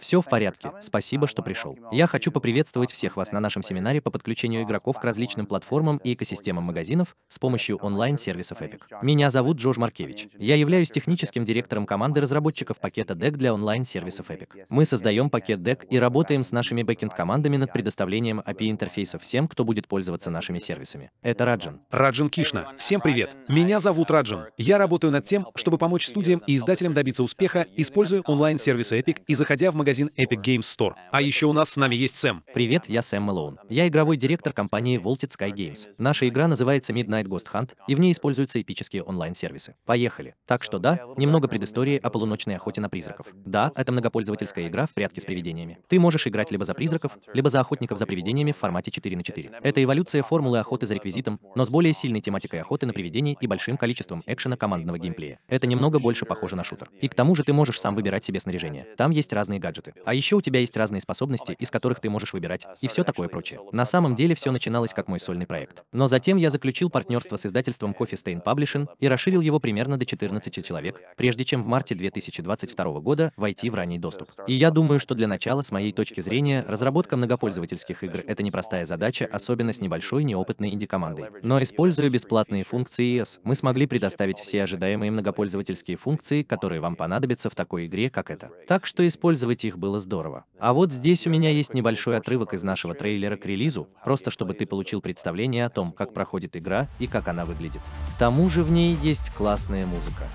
Все в порядке. Спасибо, uh, что пришел. Я хочу поприветствовать всех вас на нашем семинаре по подключению игроков к различным платформам и экосистемам магазинов с помощью онлайн-сервисов Epic. Меня зовут Джош Маркевич. Я являюсь техническим директором команды разработчиков пакета DEC для онлайн-сервисов Epic. Мы создаем пакет DEC и работаем с нашими бэкенд-командами над предоставлением API-интерфейсов всем, кто будет пользоваться нашими сервисами. Это Раджан. Раджан Кишна. Всем привет. Меня зовут Раджан. Я работаю над тем, чтобы помочь студиям и издателям добиться успеха, используя онлайн-сервисы Epic и заходя в магазин Epic Games Store. А еще у нас с нами есть Сэм. Привет, я Сэм Мэлоун. Я игровой директор компании Vaulted Sky Games. Наша игра называется Midnight Ghost Hunt, и в ней используются эпические онлайн-сервисы. Поехали. Так что да, немного предыстории о полуночной охоте на призраков. Да, это многопользовательская игра в прятки с привидениями. Ты можешь играть либо за призраков, либо за охотников за привидениями в формате 4 на 4. Это эволюция формулы охоты за реквизитом, но с более сильной тематикой охоты на привидений и большим количеством экшена командного геймплея. Это немного больше похоже на шутер. И к тому же ты можешь сам выбирать себе снаряжение. Там есть разные гаджеты. А еще у тебя есть разные способности, из которых ты можешь выбирать, и все такое прочее. На самом деле все начиналось как мой сольный проект. Но затем я заключил партнерство с издательством Coffee Stain Publishing и расширил его примерно до 14 человек, прежде чем в марте 2022 года войти в ранний доступ. И я думаю, что для начала, с моей точки зрения, разработка многопользовательских игр — это непростая задача, особенно с небольшой неопытной инди-командой. Но используя бесплатные функции ES, мы смогли предоставить все ожидаемые многопользовательские функции, которые вам понадобятся в такой игре, как эта. Так что использовать Использовать их было здорово. А вот здесь у меня есть небольшой отрывок из нашего трейлера к релизу, просто чтобы ты получил представление о том, как проходит игра и как она выглядит. К тому же в ней есть классная музыка.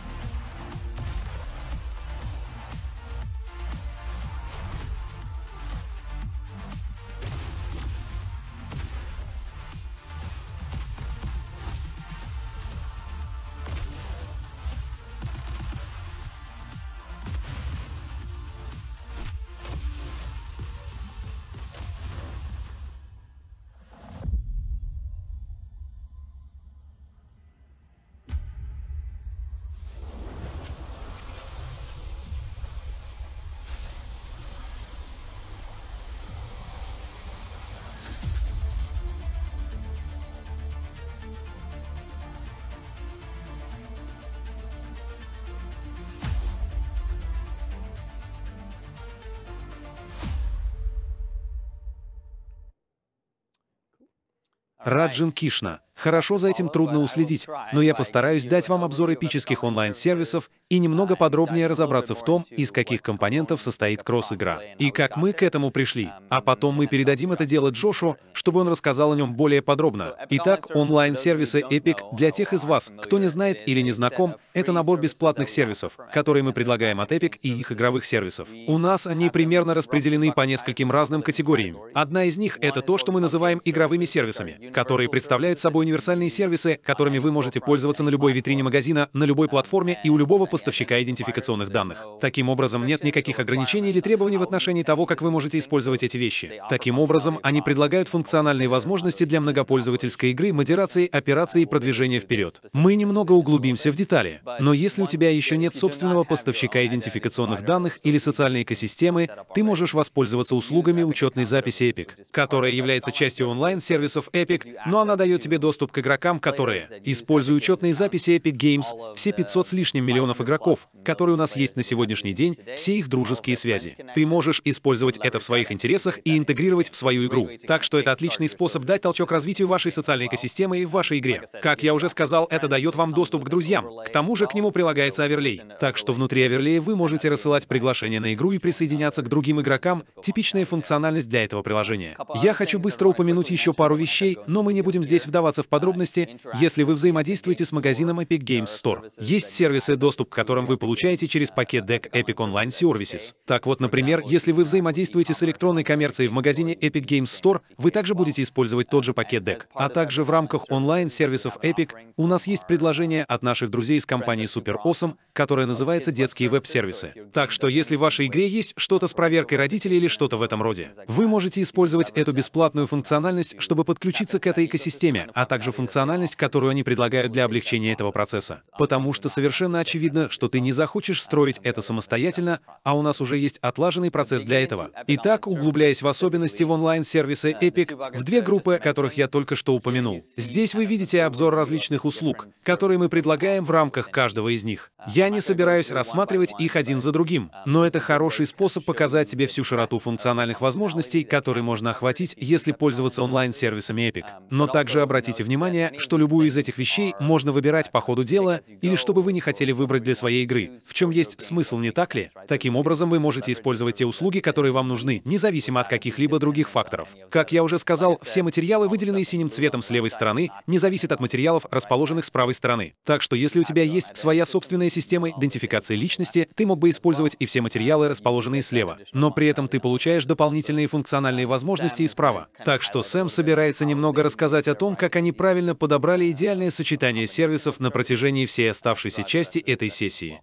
Раджин Кишна. Хорошо, за этим трудно уследить, но я постараюсь дать вам обзор эпических онлайн-сервисов и немного подробнее разобраться в том, из каких компонентов состоит кросс-игра, и как мы к этому пришли. А потом мы передадим это дело Джошу, чтобы он рассказал о нем более подробно. Итак, онлайн-сервисы Epic для тех из вас, кто не знает или не знаком, это набор бесплатных сервисов, которые мы предлагаем от Epic и их игровых сервисов. У нас они примерно распределены по нескольким разным категориям. Одна из них — это то, что мы называем игровыми сервисами, которые представляют собой универсальные сервисы, которыми вы можете пользоваться на любой витрине магазина, на любой платформе и у любого поставщика поставщика идентификационных данных. Таким образом, нет никаких ограничений или требований в отношении того, как вы можете использовать эти вещи. Таким образом, они предлагают функциональные возможности для многопользовательской игры, модерации, операции и продвижения вперед. Мы немного углубимся в детали, но если у тебя еще нет собственного поставщика идентификационных данных или социальной экосистемы, ты можешь воспользоваться услугами учетной записи Epic, которая является частью онлайн-сервисов Epic, но она дает тебе доступ к игрокам, которые, используя учетные записи Epic Games, все 500 с лишним миллионов игроков игроков, которые у нас есть на сегодняшний день, все их дружеские связи. Ты можешь использовать это в своих интересах и интегрировать в свою игру. Так что это отличный способ дать толчок развитию вашей социальной экосистемы и в вашей игре. Как я уже сказал, это дает вам доступ к друзьям. К тому же к нему прилагается оверлей. Так что внутри оверлея вы можете рассылать приглашения на игру и присоединяться к другим игрокам, типичная функциональность для этого приложения. Я хочу быстро упомянуть еще пару вещей, но мы не будем здесь вдаваться в подробности, если вы взаимодействуете с магазином Epic Games Store. Есть сервисы доступ доступ к которым вы получаете через пакет DEC Epic Online Services. Так вот, например, если вы взаимодействуете с электронной коммерцией в магазине Epic Games Store, вы также будете использовать тот же пакет DEC. А также в рамках онлайн-сервисов Epic у нас есть предложение от наших друзей из компании Super Awesome, которое называется «Детские веб-сервисы». Так что если в вашей игре есть что-то с проверкой родителей или что-то в этом роде, вы можете использовать эту бесплатную функциональность, чтобы подключиться к этой экосистеме, а также функциональность, которую они предлагают для облегчения этого процесса. Потому что совершенно очевидно, очевидно, что ты не захочешь строить это самостоятельно, а у нас уже есть отлаженный процесс для этого. Итак, углубляясь в особенности в онлайн-сервисы Epic, в две группы, которых я только что упомянул. Здесь вы видите обзор различных услуг, которые мы предлагаем в рамках каждого из них. Я не собираюсь рассматривать их один за другим, но это хороший способ показать тебе всю широту функциональных возможностей, которые можно охватить, если пользоваться онлайн-сервисами Epic. Но также обратите внимание, что любую из этих вещей можно выбирать по ходу дела или чтобы вы не хотели выбрать для для своей игры, в чем есть смысл, не так ли? Таким образом, вы можете использовать те услуги, которые вам нужны, независимо от каких-либо других факторов. Как я уже сказал, все материалы, выделенные синим цветом с левой стороны, не зависят от материалов, расположенных с правой стороны. Так что если у тебя есть своя собственная система идентификации личности, ты мог бы использовать и все материалы, расположенные слева. Но при этом ты получаешь дополнительные функциональные возможности и справа. Так что Сэм собирается немного рассказать о том, как они правильно подобрали идеальное сочетание сервисов на протяжении всей оставшейся части этой серии 谢谢。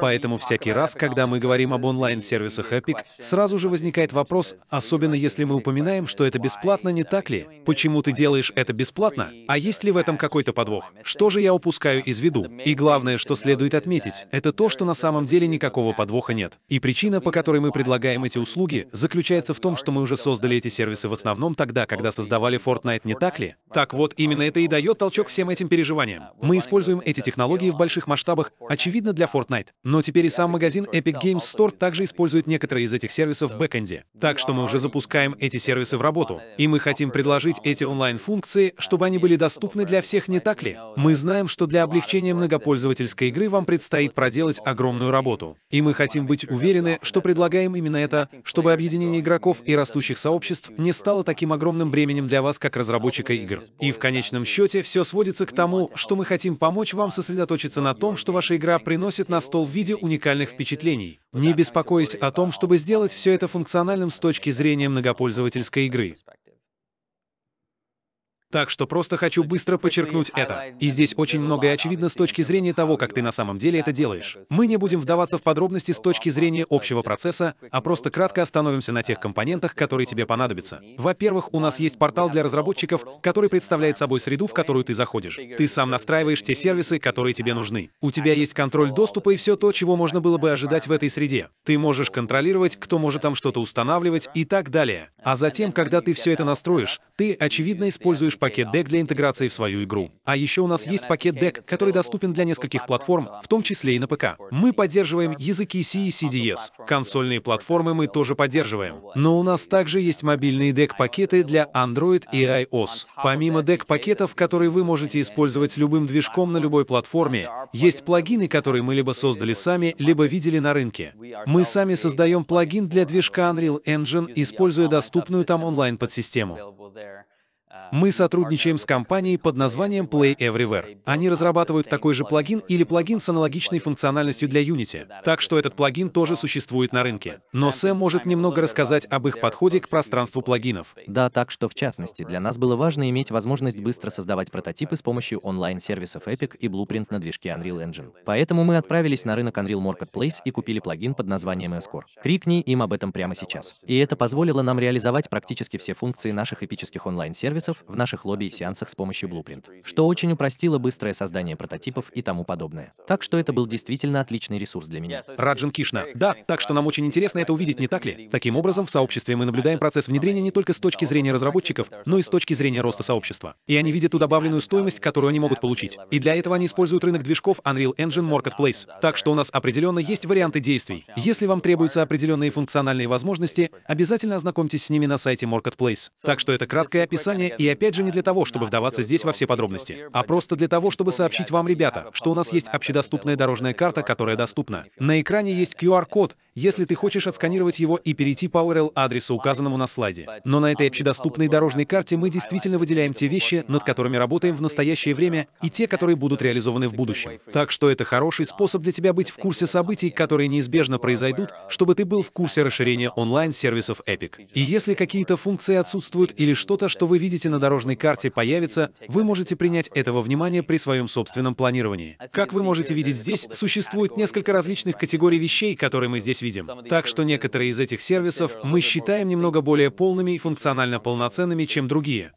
Поэтому всякий раз, когда мы говорим об онлайн-сервисах Epic, сразу же возникает вопрос, особенно если мы упоминаем, что это бесплатно, не так ли? Почему ты делаешь это бесплатно? А есть ли в этом какой-то подвох? Что же я упускаю из виду? И главное, что следует отметить, это то, что на самом деле никакого подвоха нет. И причина, по которой мы предлагаем эти услуги, заключается в том, что мы уже создали эти сервисы в основном тогда, когда создавали Fortnite, не так ли? Так вот, именно это и дает толчок всем этим переживаниям. Мы используем эти технологии в больших масштабах, очевидно, для Fortnite Fortnite. Но теперь и сам магазин Epic Games Store также использует некоторые из этих сервисов в бэкэнде. Так что мы уже запускаем эти сервисы в работу. И мы хотим предложить эти онлайн-функции, чтобы они были доступны для всех, не так ли? Мы знаем, что для облегчения многопользовательской игры вам предстоит проделать огромную работу. И мы хотим быть уверены, что предлагаем именно это, чтобы объединение игроков и растущих сообществ не стало таким огромным бременем для вас, как разработчика игр. И в конечном счете все сводится к тому, что мы хотим помочь вам сосредоточиться на том, что ваша игра приносит на стол в виде уникальных впечатлений, не беспокоясь о том, чтобы сделать все это функциональным с точки зрения многопользовательской игры. Так что просто хочу быстро подчеркнуть это. И здесь очень многое очевидно с точки зрения того, как ты на самом деле это делаешь. Мы не будем вдаваться в подробности с точки зрения общего процесса, а просто кратко остановимся на тех компонентах, которые тебе понадобятся. Во-первых, у нас есть портал для разработчиков, который представляет собой среду, в которую ты заходишь. Ты сам настраиваешь те сервисы, которые тебе нужны. У тебя есть контроль доступа и все то, чего можно было бы ожидать в этой среде. Ты можешь контролировать, кто может там что-то устанавливать и так далее. А затем, когда ты все это настроишь, ты, очевидно, используешь пакет DEC для интеграции в свою игру. А еще у нас есть пакет DEC, который доступен для нескольких платформ, в том числе и на ПК. Мы поддерживаем языки C и CDS. Консольные платформы мы тоже поддерживаем. Но у нас также есть мобильные DEC-пакеты для Android и iOS. Помимо DEC-пакетов, которые вы можете использовать любым движком на любой платформе, есть плагины, которые мы либо создали сами, либо видели на рынке. Мы сами создаем плагин для движка Unreal Engine, используя доступную там онлайн-подсистему. Мы сотрудничаем с компанией под названием Play Everywhere. Они разрабатывают такой же плагин или плагин с аналогичной функциональностью для Unity, так что этот плагин тоже существует на рынке. Но Сэм может немного рассказать об их подходе к пространству плагинов. Да, так что в частности, для нас было важно иметь возможность быстро создавать прототипы с помощью онлайн-сервисов Epic и Blueprint на движке Unreal Engine. Поэтому мы отправились на рынок Unreal Marketplace и купили плагин под названием Escore. Крикни им об этом прямо сейчас. И это позволило нам реализовать практически все функции наших эпических онлайн-сервисов, в наших лобби и сеансах с помощью Blueprint, что очень упростило быстрое создание прототипов и тому подобное. Так что это был действительно отличный ресурс для меня. Раджин Кишна. Да, так что нам очень интересно это увидеть, не так ли? Таким образом, в сообществе мы наблюдаем процесс внедрения не только с точки зрения разработчиков, но и с точки зрения роста сообщества. И они видят ту добавленную стоимость, которую они могут получить. И для этого они используют рынок движков Unreal Engine Marketplace. Так что у нас определенно есть варианты действий. Если вам требуются определенные функциональные возможности, обязательно ознакомьтесь с ними на сайте Marketplace. Так что это краткое описание и опять же не для того, чтобы вдаваться здесь во все подробности, а просто для того, чтобы сообщить вам, ребята, что у нас есть общедоступная дорожная карта, которая доступна. На экране есть QR-код, если ты хочешь отсканировать его и перейти по URL адресу, указанному на слайде. Но на этой общедоступной дорожной карте мы действительно выделяем те вещи, над которыми работаем в настоящее время, и те, которые будут реализованы в будущем. Так что это хороший способ для тебя быть в курсе событий, которые неизбежно произойдут, чтобы ты был в курсе расширения онлайн-сервисов Epic. И если какие-то функции отсутствуют или что-то, что вы видите на дорожной карте появится, вы можете принять этого внимания при своем собственном планировании. Как вы можете видеть здесь, существует несколько различных категорий вещей, которые мы здесь видим. Так что некоторые из этих сервисов мы считаем немного более полными и функционально полноценными, чем другие.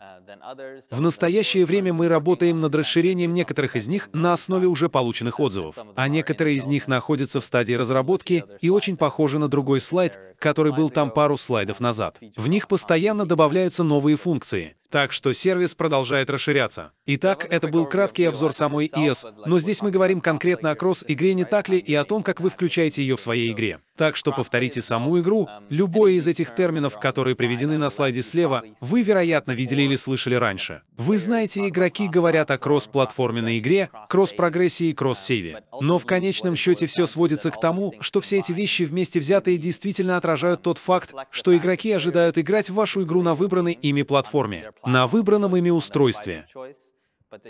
В настоящее время мы работаем над расширением некоторых из них на основе уже полученных отзывов, а некоторые из них находятся в стадии разработки и очень похожи на другой слайд, который был там пару слайдов назад. В них постоянно добавляются новые функции, так что сервис продолжает расширяться. Итак, это был краткий обзор самой ИС, e но здесь мы говорим конкретно о кросс-игре, не так ли, и о том, как вы включаете ее в своей игре. Так что повторите саму игру. Э, Любое из этих терминов, которые приведены на слайде слева, вы, вероятно, видели или слышали раньше. Вы знаете, игроки говорят о кросс-платформенной игре, кросс-прогрессии и кросс-сейве. Но в конечном счете все сводится к тому, что все эти вещи вместе взятые действительно отражают тот факт, что игроки ожидают играть в вашу игру на выбранной ими платформе на выбранном ими устройстве.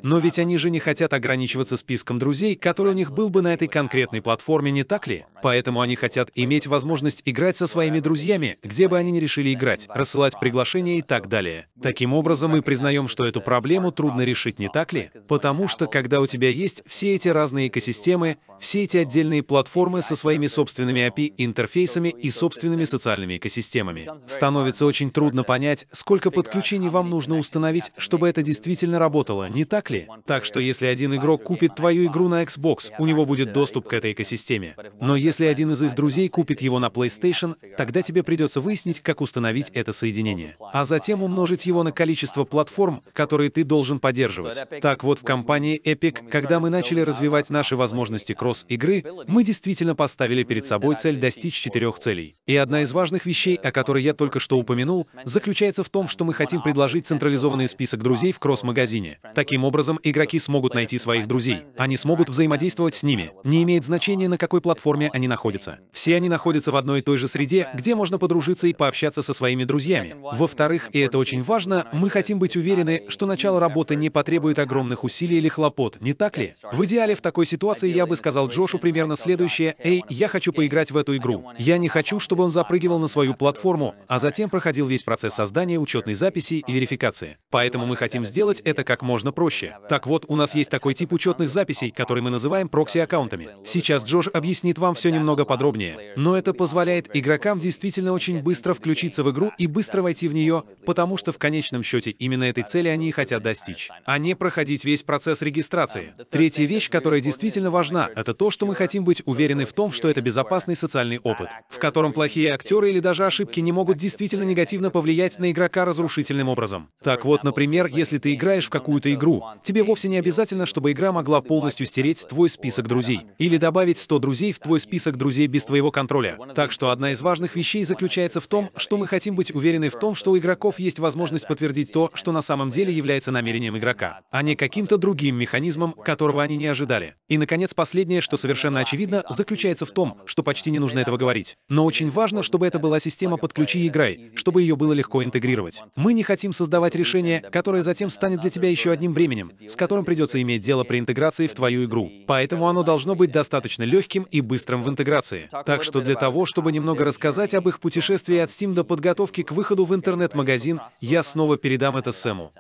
Но ведь они же не хотят ограничиваться списком друзей, который у них был бы на этой конкретной платформе, не так ли? Поэтому они хотят иметь возможность играть со своими друзьями, где бы они ни решили играть, рассылать приглашения и так далее. Таким образом, мы признаем, что эту проблему трудно решить, не так ли? Потому что, когда у тебя есть все эти разные экосистемы, все эти отдельные платформы со своими собственными API-интерфейсами и собственными социальными экосистемами, становится очень трудно понять, сколько подключений вам нужно установить, чтобы это действительно работало, не так так ли? Так что если один игрок купит твою игру на Xbox, у него будет доступ к этой экосистеме. Но если один из их друзей купит его на PlayStation, тогда тебе придется выяснить, как установить это соединение. А затем умножить его на количество платформ, которые ты должен поддерживать. Так вот, в компании Epic, когда мы начали развивать наши возможности кросс-игры, мы действительно поставили перед собой цель достичь четырех целей. И одна из важных вещей, о которой я только что упомянул, заключается в том, что мы хотим предложить централизованный список друзей в кросс-магазине. Таким Таким образом, игроки смогут найти своих друзей. Они смогут взаимодействовать с ними. Не имеет значения, на какой платформе они находятся. Все они находятся в одной и той же среде, где можно подружиться и пообщаться со своими друзьями. Во-вторых, и это очень важно, мы хотим быть уверены, что начало работы не потребует огромных усилий или хлопот, не так ли? В идеале в такой ситуации я бы сказал Джошу примерно следующее, «Эй, я хочу поиграть в эту игру. Я не хочу, чтобы он запрыгивал на свою платформу, а затем проходил весь процесс создания учетной записи и верификации. Поэтому мы хотим сделать это как можно проще проще. Так вот, у нас есть такой тип учетных записей, который мы называем прокси-аккаунтами. Сейчас Джош объяснит вам все немного подробнее. Но это позволяет игрокам действительно очень быстро включиться в игру и быстро войти в нее, потому что в конечном счете именно этой цели они и хотят достичь, а не проходить весь процесс регистрации. Третья вещь, которая действительно важна, это то, что мы хотим быть уверены в том, что это безопасный социальный опыт, в котором плохие актеры или даже ошибки не могут действительно негативно повлиять на игрока разрушительным образом. Так вот, например, если ты играешь в какую-то игру, тебе вовсе не обязательно, чтобы игра могла полностью стереть твой список друзей или добавить 100 друзей в твой список друзей без твоего контроля. Так что одна из важных вещей заключается в том, что мы хотим быть уверены в том, что у игроков есть возможность подтвердить то, что на самом деле является намерением игрока, а не каким-то другим механизмом, которого они не ожидали. И, наконец, последнее, что совершенно очевидно, заключается в том, что почти не нужно этого говорить. Но очень важно, чтобы это была система «подключи и играй», чтобы ее было легко интегрировать. Мы не хотим создавать решение, которое затем станет для тебя еще одним бредом временем, с которым придется иметь дело при интеграции в твою игру. Поэтому оно должно быть достаточно легким и быстрым в интеграции. Так что для того, чтобы немного рассказать об их путешествии от Steam до подготовки к выходу в интернет-магазин, я снова передам это Сэму.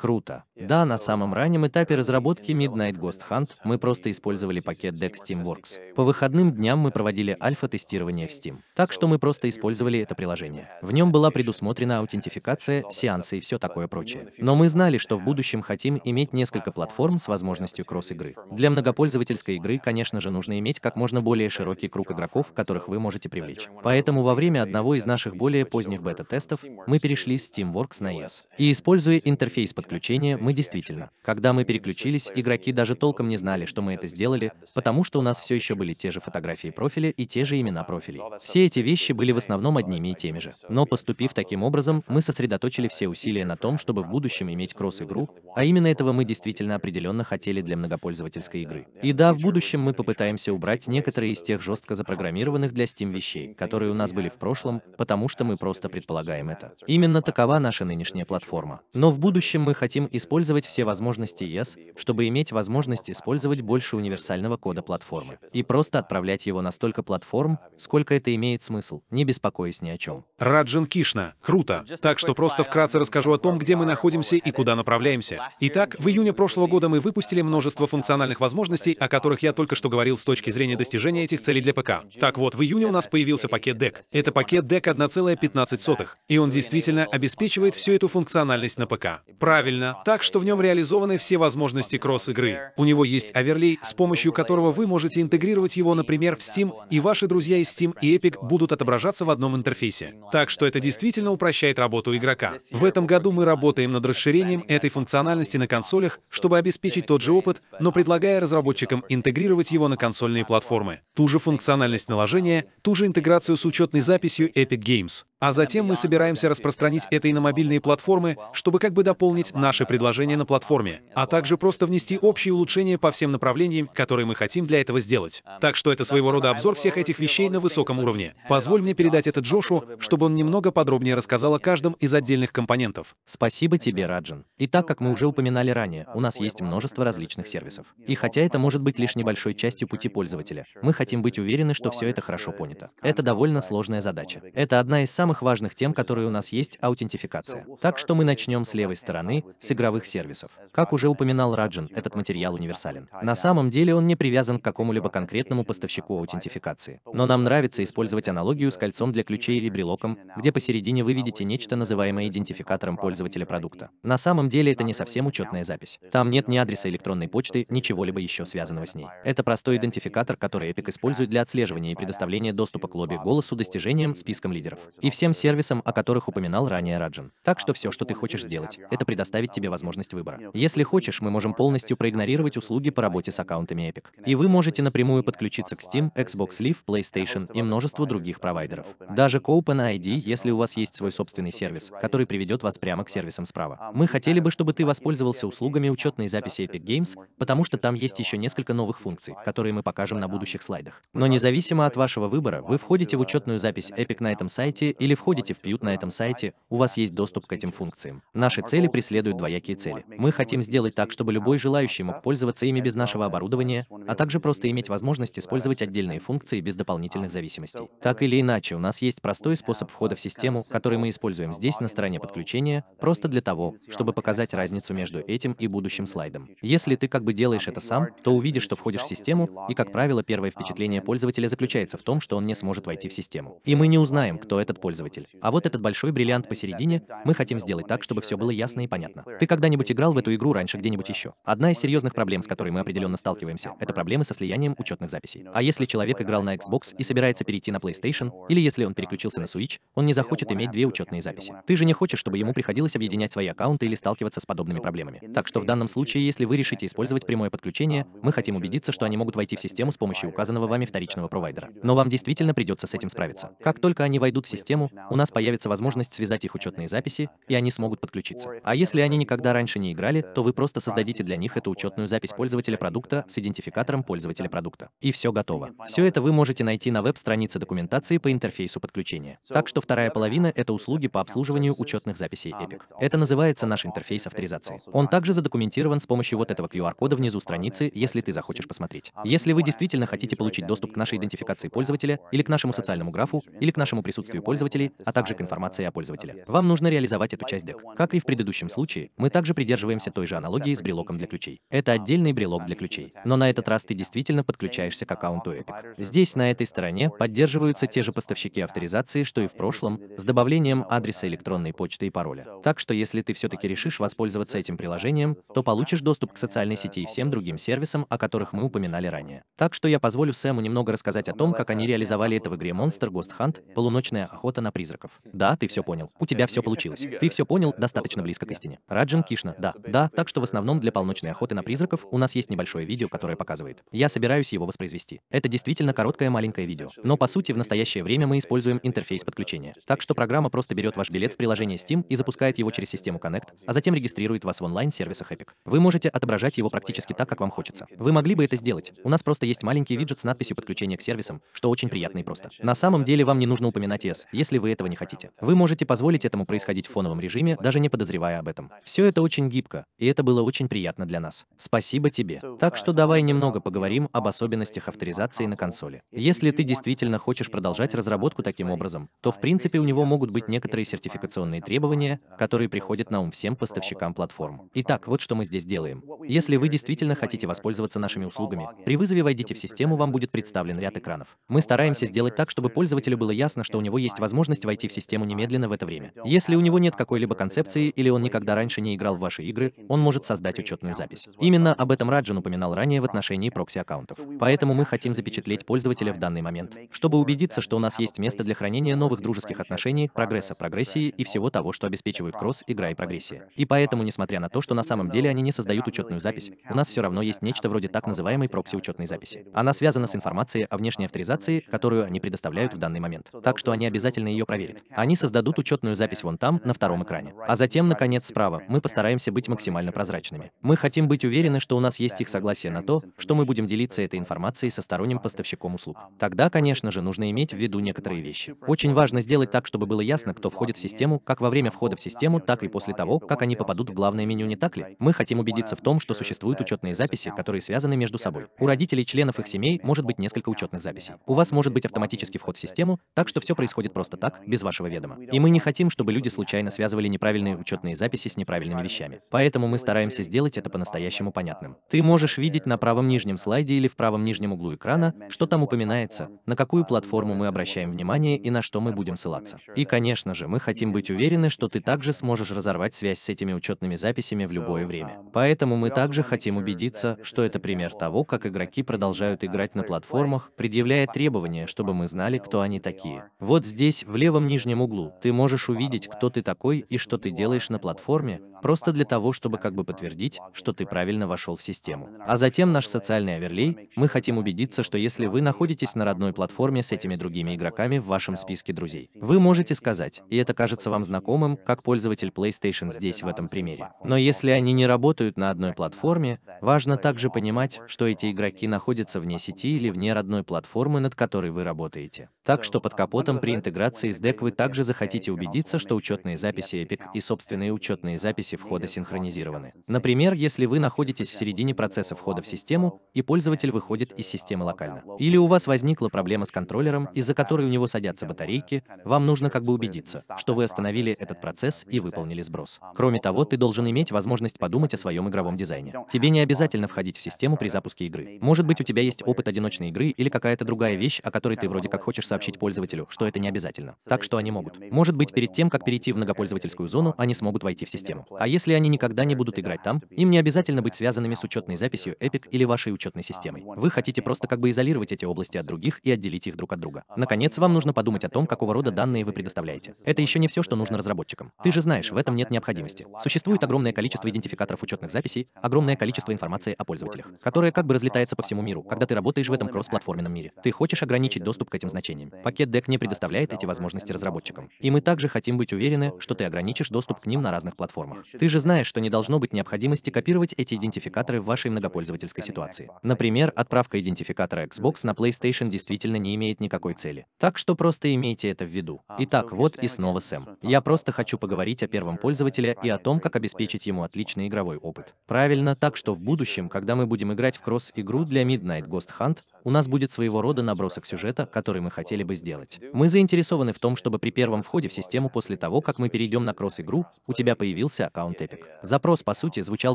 Круто. Да, на самом раннем этапе разработки Midnight Ghost Hunt мы просто использовали пакет Dex Steamworks. По выходным дням мы проводили альфа-тестирование в Steam. Так что мы просто использовали это приложение. В нем была предусмотрена аутентификация, сеансы и все такое прочее. Но мы знали, что в будущем хотим иметь несколько платформ с возможностью кросс-игры. Для многопользовательской игры, конечно же, нужно иметь как можно более широкий круг игроков, которых вы можете привлечь. Поэтому во время одного из наших более поздних бета-тестов мы перешли с Steamworks на ES. И используя интерфейс под переключения мы действительно. Когда мы переключились, игроки даже толком не знали, что мы это сделали, потому что у нас все еще были те же фотографии профиля и те же имена профилей. Все эти вещи были в основном одними и теми же. Но поступив таким образом, мы сосредоточили все усилия на том, чтобы в будущем иметь кросс-игру, а именно этого мы действительно определенно хотели для многопользовательской игры. И да, в будущем мы попытаемся убрать некоторые из тех жестко запрограммированных для Steam вещей, которые у нас были в прошлом, потому что мы просто предполагаем это. Именно такова наша нынешняя платформа. Но в будущем мы хотим использовать все возможности ES, чтобы иметь возможность использовать больше универсального кода платформы и просто отправлять его на столько платформ, сколько это имеет смысл, не беспокоясь ни о чем. Раджин Кишна. Круто. Так что просто вкратце расскажу о том, где мы находимся и куда направляемся. Итак, в июне прошлого года мы выпустили множество функциональных возможностей, о которых я только что говорил с точки зрения достижения этих целей для ПК. Так вот, в июне у нас появился пакет DEC. Это пакет DEC 1,15, и он действительно обеспечивает всю эту функциональность на ПК. Правильно правильно, так что в нем реализованы все возможности кросс-игры. У него есть оверлей, с помощью которого вы можете интегрировать его, например, в Steam, и ваши друзья из Steam и Epic будут отображаться в одном интерфейсе. Так что это действительно упрощает работу игрока. В этом году мы работаем над расширением этой функциональности на консолях, чтобы обеспечить тот же опыт, но предлагая разработчикам интегрировать его на консольные платформы. Ту же функциональность наложения, ту же интеграцию с учетной записью Epic Games. А затем мы собираемся распространить это и на мобильные платформы, чтобы как бы дополнить наши предложения на платформе, а также просто внести общие улучшения по всем направлениям, которые мы хотим для этого сделать. Так что это своего рода обзор всех этих вещей на высоком уровне. Позволь мне передать это Джошу, чтобы он немного подробнее рассказал о каждом из отдельных компонентов. Спасибо тебе, Раджин. И так как мы уже упоминали ранее, у нас есть множество различных сервисов. И хотя это может быть лишь небольшой частью пути пользователя, мы хотим быть уверены, что все это хорошо понято. Это довольно сложная задача. Это одна из самых самых важных тем, которые у нас есть, аутентификация. Так что мы начнем с левой стороны, с игровых сервисов. Как уже упоминал Раджин, этот материал универсален. На самом деле он не привязан к какому-либо конкретному поставщику аутентификации. Но нам нравится использовать аналогию с кольцом для ключей или брелоком, где посередине вы видите нечто, называемое идентификатором пользователя продукта. На самом деле это не совсем учетная запись. Там нет ни адреса электронной почты, ничего-либо еще связанного с ней. Это простой идентификатор, который Epic использует для отслеживания и предоставления доступа к лобби голосу достижениям списком лидеров. И все всем сервисам, о которых упоминал ранее Раджин. Так что все, что ты хочешь сделать, это предоставить тебе возможность выбора. Если хочешь, мы можем полностью проигнорировать услуги по работе с аккаунтами Epic. И вы можете напрямую подключиться к Steam, Xbox Live, PlayStation и множеству других провайдеров. Даже к OpenID, если у вас есть свой собственный сервис, который приведет вас прямо к сервисам справа. Мы хотели бы, чтобы ты воспользовался услугами учетной записи Epic Games, потому что там есть еще несколько новых функций, которые мы покажем на будущих слайдах. Но независимо от вашего выбора, вы входите в учетную запись Epic на этом сайте или или входите в приют на этом сайте, у вас есть доступ к этим функциям. Наши цели преследуют двоякие цели. Мы хотим сделать так, чтобы любой желающий мог пользоваться ими без нашего оборудования, а также просто иметь возможность использовать отдельные функции без дополнительных зависимостей. Так или иначе, у нас есть простой способ входа в систему, который мы используем здесь на стороне подключения, просто для того, чтобы показать разницу между этим и будущим слайдом. Если ты как бы делаешь это сам, то увидишь, что входишь в систему, и, как правило, первое впечатление пользователя заключается в том, что он не сможет войти в систему. И мы не узнаем, кто этот пользователь пользователь. А вот этот большой бриллиант посередине, мы хотим сделать так, чтобы все было ясно и понятно. Ты когда-нибудь играл в эту игру раньше где-нибудь еще? Одна из серьезных проблем, с которой мы определенно сталкиваемся, это проблемы со слиянием учетных записей. А если человек играл на Xbox и собирается перейти на PlayStation, или если он переключился на Switch, он не захочет иметь две учетные записи. Ты же не хочешь, чтобы ему приходилось объединять свои аккаунты или сталкиваться с подобными проблемами. Так что в данном случае, если вы решите использовать прямое подключение, мы хотим убедиться, что они могут войти в систему с помощью указанного вами вторичного провайдера. Но вам действительно придется с этим справиться. Как только они войдут в систему, у нас появится возможность связать их учетные записи, и они смогут подключиться. А если они никогда раньше не играли, то вы просто создадите для них эту учетную запись пользователя продукта с идентификатором пользователя продукта. И все готово. Все это вы можете найти на веб-странице документации по интерфейсу подключения. Так что вторая половина — это услуги по обслуживанию учетных записей Epic. Это называется наш интерфейс авторизации. Он также задокументирован с помощью вот этого QR-кода внизу страницы, если ты захочешь посмотреть. Если вы действительно хотите получить доступ к нашей идентификации пользователя или к нашему социальному графу, или к нашему присутствию пользователя, пользователей, а также к информации о пользователе. Вам нужно реализовать эту часть Дек. Как и в предыдущем случае, мы также придерживаемся той же аналогии с брелоком для ключей. Это отдельный брелок для ключей, но на этот раз ты действительно подключаешься к аккаунту Epic. Здесь, на этой стороне, поддерживаются те же поставщики авторизации, что и в прошлом, с добавлением адреса электронной почты и пароля. Так что если ты все-таки решишь воспользоваться этим приложением, то получишь доступ к социальной сети и всем другим сервисам, о которых мы упоминали ранее. Так что я позволю Сэму немного рассказать о том, как они реализовали это в игре Monster Ghost Hunt, полуночная охота на на призраков. Да, ты все понял. У тебя все получилось. Ты все понял достаточно близко к истине. Раджан Кишна, да. Да, так что в основном для полночной охоты на призраков у нас есть небольшое видео, которое показывает. Я собираюсь его воспроизвести. Это действительно короткое маленькое видео. Но по сути в настоящее время мы используем интерфейс подключения. Так что программа просто берет ваш билет в приложение Steam и запускает его через систему Connect, а затем регистрирует вас в онлайн-сервисах Epic. Вы можете отображать его практически так, как вам хочется. Вы могли бы это сделать. У нас просто есть маленький виджет с надписью подключения к сервисам, что очень приятно и просто. На самом деле вам не нужно упоминать ES, если если вы этого не хотите. Вы можете позволить этому происходить в фоновом режиме, даже не подозревая об этом. Все это очень гибко, и это было очень приятно для нас. Спасибо тебе. Так что давай немного поговорим об особенностях авторизации на консоли. Если ты действительно хочешь продолжать разработку таким образом, то в принципе у него могут быть некоторые сертификационные требования, которые приходят на ум всем поставщикам платформ. Итак, вот что мы здесь делаем. Если вы действительно хотите воспользоваться нашими услугами, при вызове войдите в систему, вам будет представлен ряд экранов. Мы стараемся сделать так, чтобы пользователю было ясно, что у него есть возможность возможность войти в систему немедленно в это время. Если у него нет какой-либо концепции или он никогда раньше не играл в ваши игры, он может создать учетную запись. Именно об этом Раджан упоминал ранее в отношении прокси-аккаунтов. Поэтому мы хотим запечатлеть пользователя в данный момент, чтобы убедиться, что у нас есть место для хранения новых дружеских отношений, прогресса, прогрессии и всего того, что обеспечивает кросс, игра и прогрессия. И поэтому, несмотря на то, что на самом деле они не создают учетную запись, у нас все равно есть нечто вроде так называемой прокси-учетной записи. Она связана с информацией о внешней авторизации, которую они предоставляют в данный момент. Так что они обязательно тщательно ее проверит. Они создадут учетную запись вон там, на втором экране. А затем, наконец, справа, мы постараемся быть максимально прозрачными. Мы хотим быть уверены, что у нас есть их согласие на то, что мы будем делиться этой информацией со сторонним поставщиком услуг. Тогда, конечно же, нужно иметь в виду некоторые вещи. Очень важно сделать так, чтобы было ясно, кто входит в систему, как во время входа в систему, так и после того, как они попадут в главное меню, не так ли? Мы хотим убедиться в том, что существуют учетные записи, которые связаны между собой. У родителей членов их семей может быть несколько учетных записей. У вас может быть автоматический вход в систему, так что все происходит просто так, без вашего ведома. И мы не хотим, чтобы люди случайно связывали неправильные учетные записи с неправильными вещами. Поэтому мы стараемся сделать это по-настоящему понятным. Ты можешь видеть на правом нижнем слайде или в правом нижнем углу экрана, что там упоминается, на какую платформу мы обращаем внимание и на что мы будем ссылаться. И, конечно же, мы хотим быть уверены, что ты также сможешь разорвать связь с этими учетными записями в любое время. Поэтому мы также хотим убедиться, что это пример того, как игроки продолжают играть на платформах, предъявляя требования, чтобы мы знали, кто они такие. Вот здесь в левом нижнем углу ты можешь увидеть, кто ты такой и что ты делаешь на платформе, просто для того, чтобы как бы подтвердить, что ты правильно вошел в систему. А затем наш социальный оверлей, мы хотим убедиться, что если вы находитесь на родной платформе с этими другими игроками в вашем списке друзей, вы можете сказать, и это кажется вам знакомым, как пользователь PlayStation здесь в этом примере. Но если они не работают на одной платформе, важно также понимать, что эти игроки находятся вне сети или вне родной платформы, над которой вы работаете. Так что под капотом при интеграции с DEC вы также захотите убедиться, что учетные записи Epic и собственные учетные записи процессе входа синхронизированы. Например, если вы находитесь в середине процесса входа в систему, и пользователь выходит из системы локально. Или у вас возникла проблема с контроллером, из-за которой у него садятся батарейки, вам нужно как бы убедиться, что вы остановили этот процесс и выполнили сброс. Кроме того, ты должен иметь возможность подумать о своем игровом дизайне. Тебе не обязательно входить в систему при запуске игры. Может быть, у тебя есть опыт одиночной игры или какая-то другая вещь, о которой ты вроде как хочешь сообщить пользователю, что это не обязательно. Так что они могут. Может быть, перед тем, как перейти в многопользовательскую зону, они смогут войти в систему. А если они никогда не будут играть там, им не обязательно быть связанными с учетной записью Epic или вашей учетной системой. Вы хотите просто как бы изолировать эти области от других и отделить их друг от друга. Наконец, вам нужно подумать о том, какого рода данные вы предоставляете. Это еще не все, что нужно разработчикам. Ты же знаешь, в этом нет необходимости. Существует огромное количество идентификаторов учетных записей, огромное количество информации о пользователях, которая как бы разлетается по всему миру, когда ты работаешь в этом кроссплатформенном мире. Ты хочешь ограничить доступ к этим значениям. Пакет DEC не предоставляет эти возможности разработчикам. И мы также хотим быть уверены, что ты ограничишь доступ к ним на разных платформах. Ты же знаешь, что не должно быть необходимости копировать эти идентификаторы в вашей многопользовательской ситуации. Например, отправка идентификатора Xbox на PlayStation действительно не имеет никакой цели. Так что просто имейте это в виду. Итак, вот и снова Сэм. Я просто хочу поговорить о первом пользователе и о том, как обеспечить ему отличный игровой опыт. Правильно, так что в будущем, когда мы будем играть в кросс-игру для Midnight Ghost Hunt, у нас будет своего рода набросок сюжета, который мы хотели бы сделать. Мы заинтересованы в том, чтобы при первом входе в систему после того, как мы перейдем на кросс-игру, у тебя появился аккаунт Epic. Э, Запрос, по сути, звучал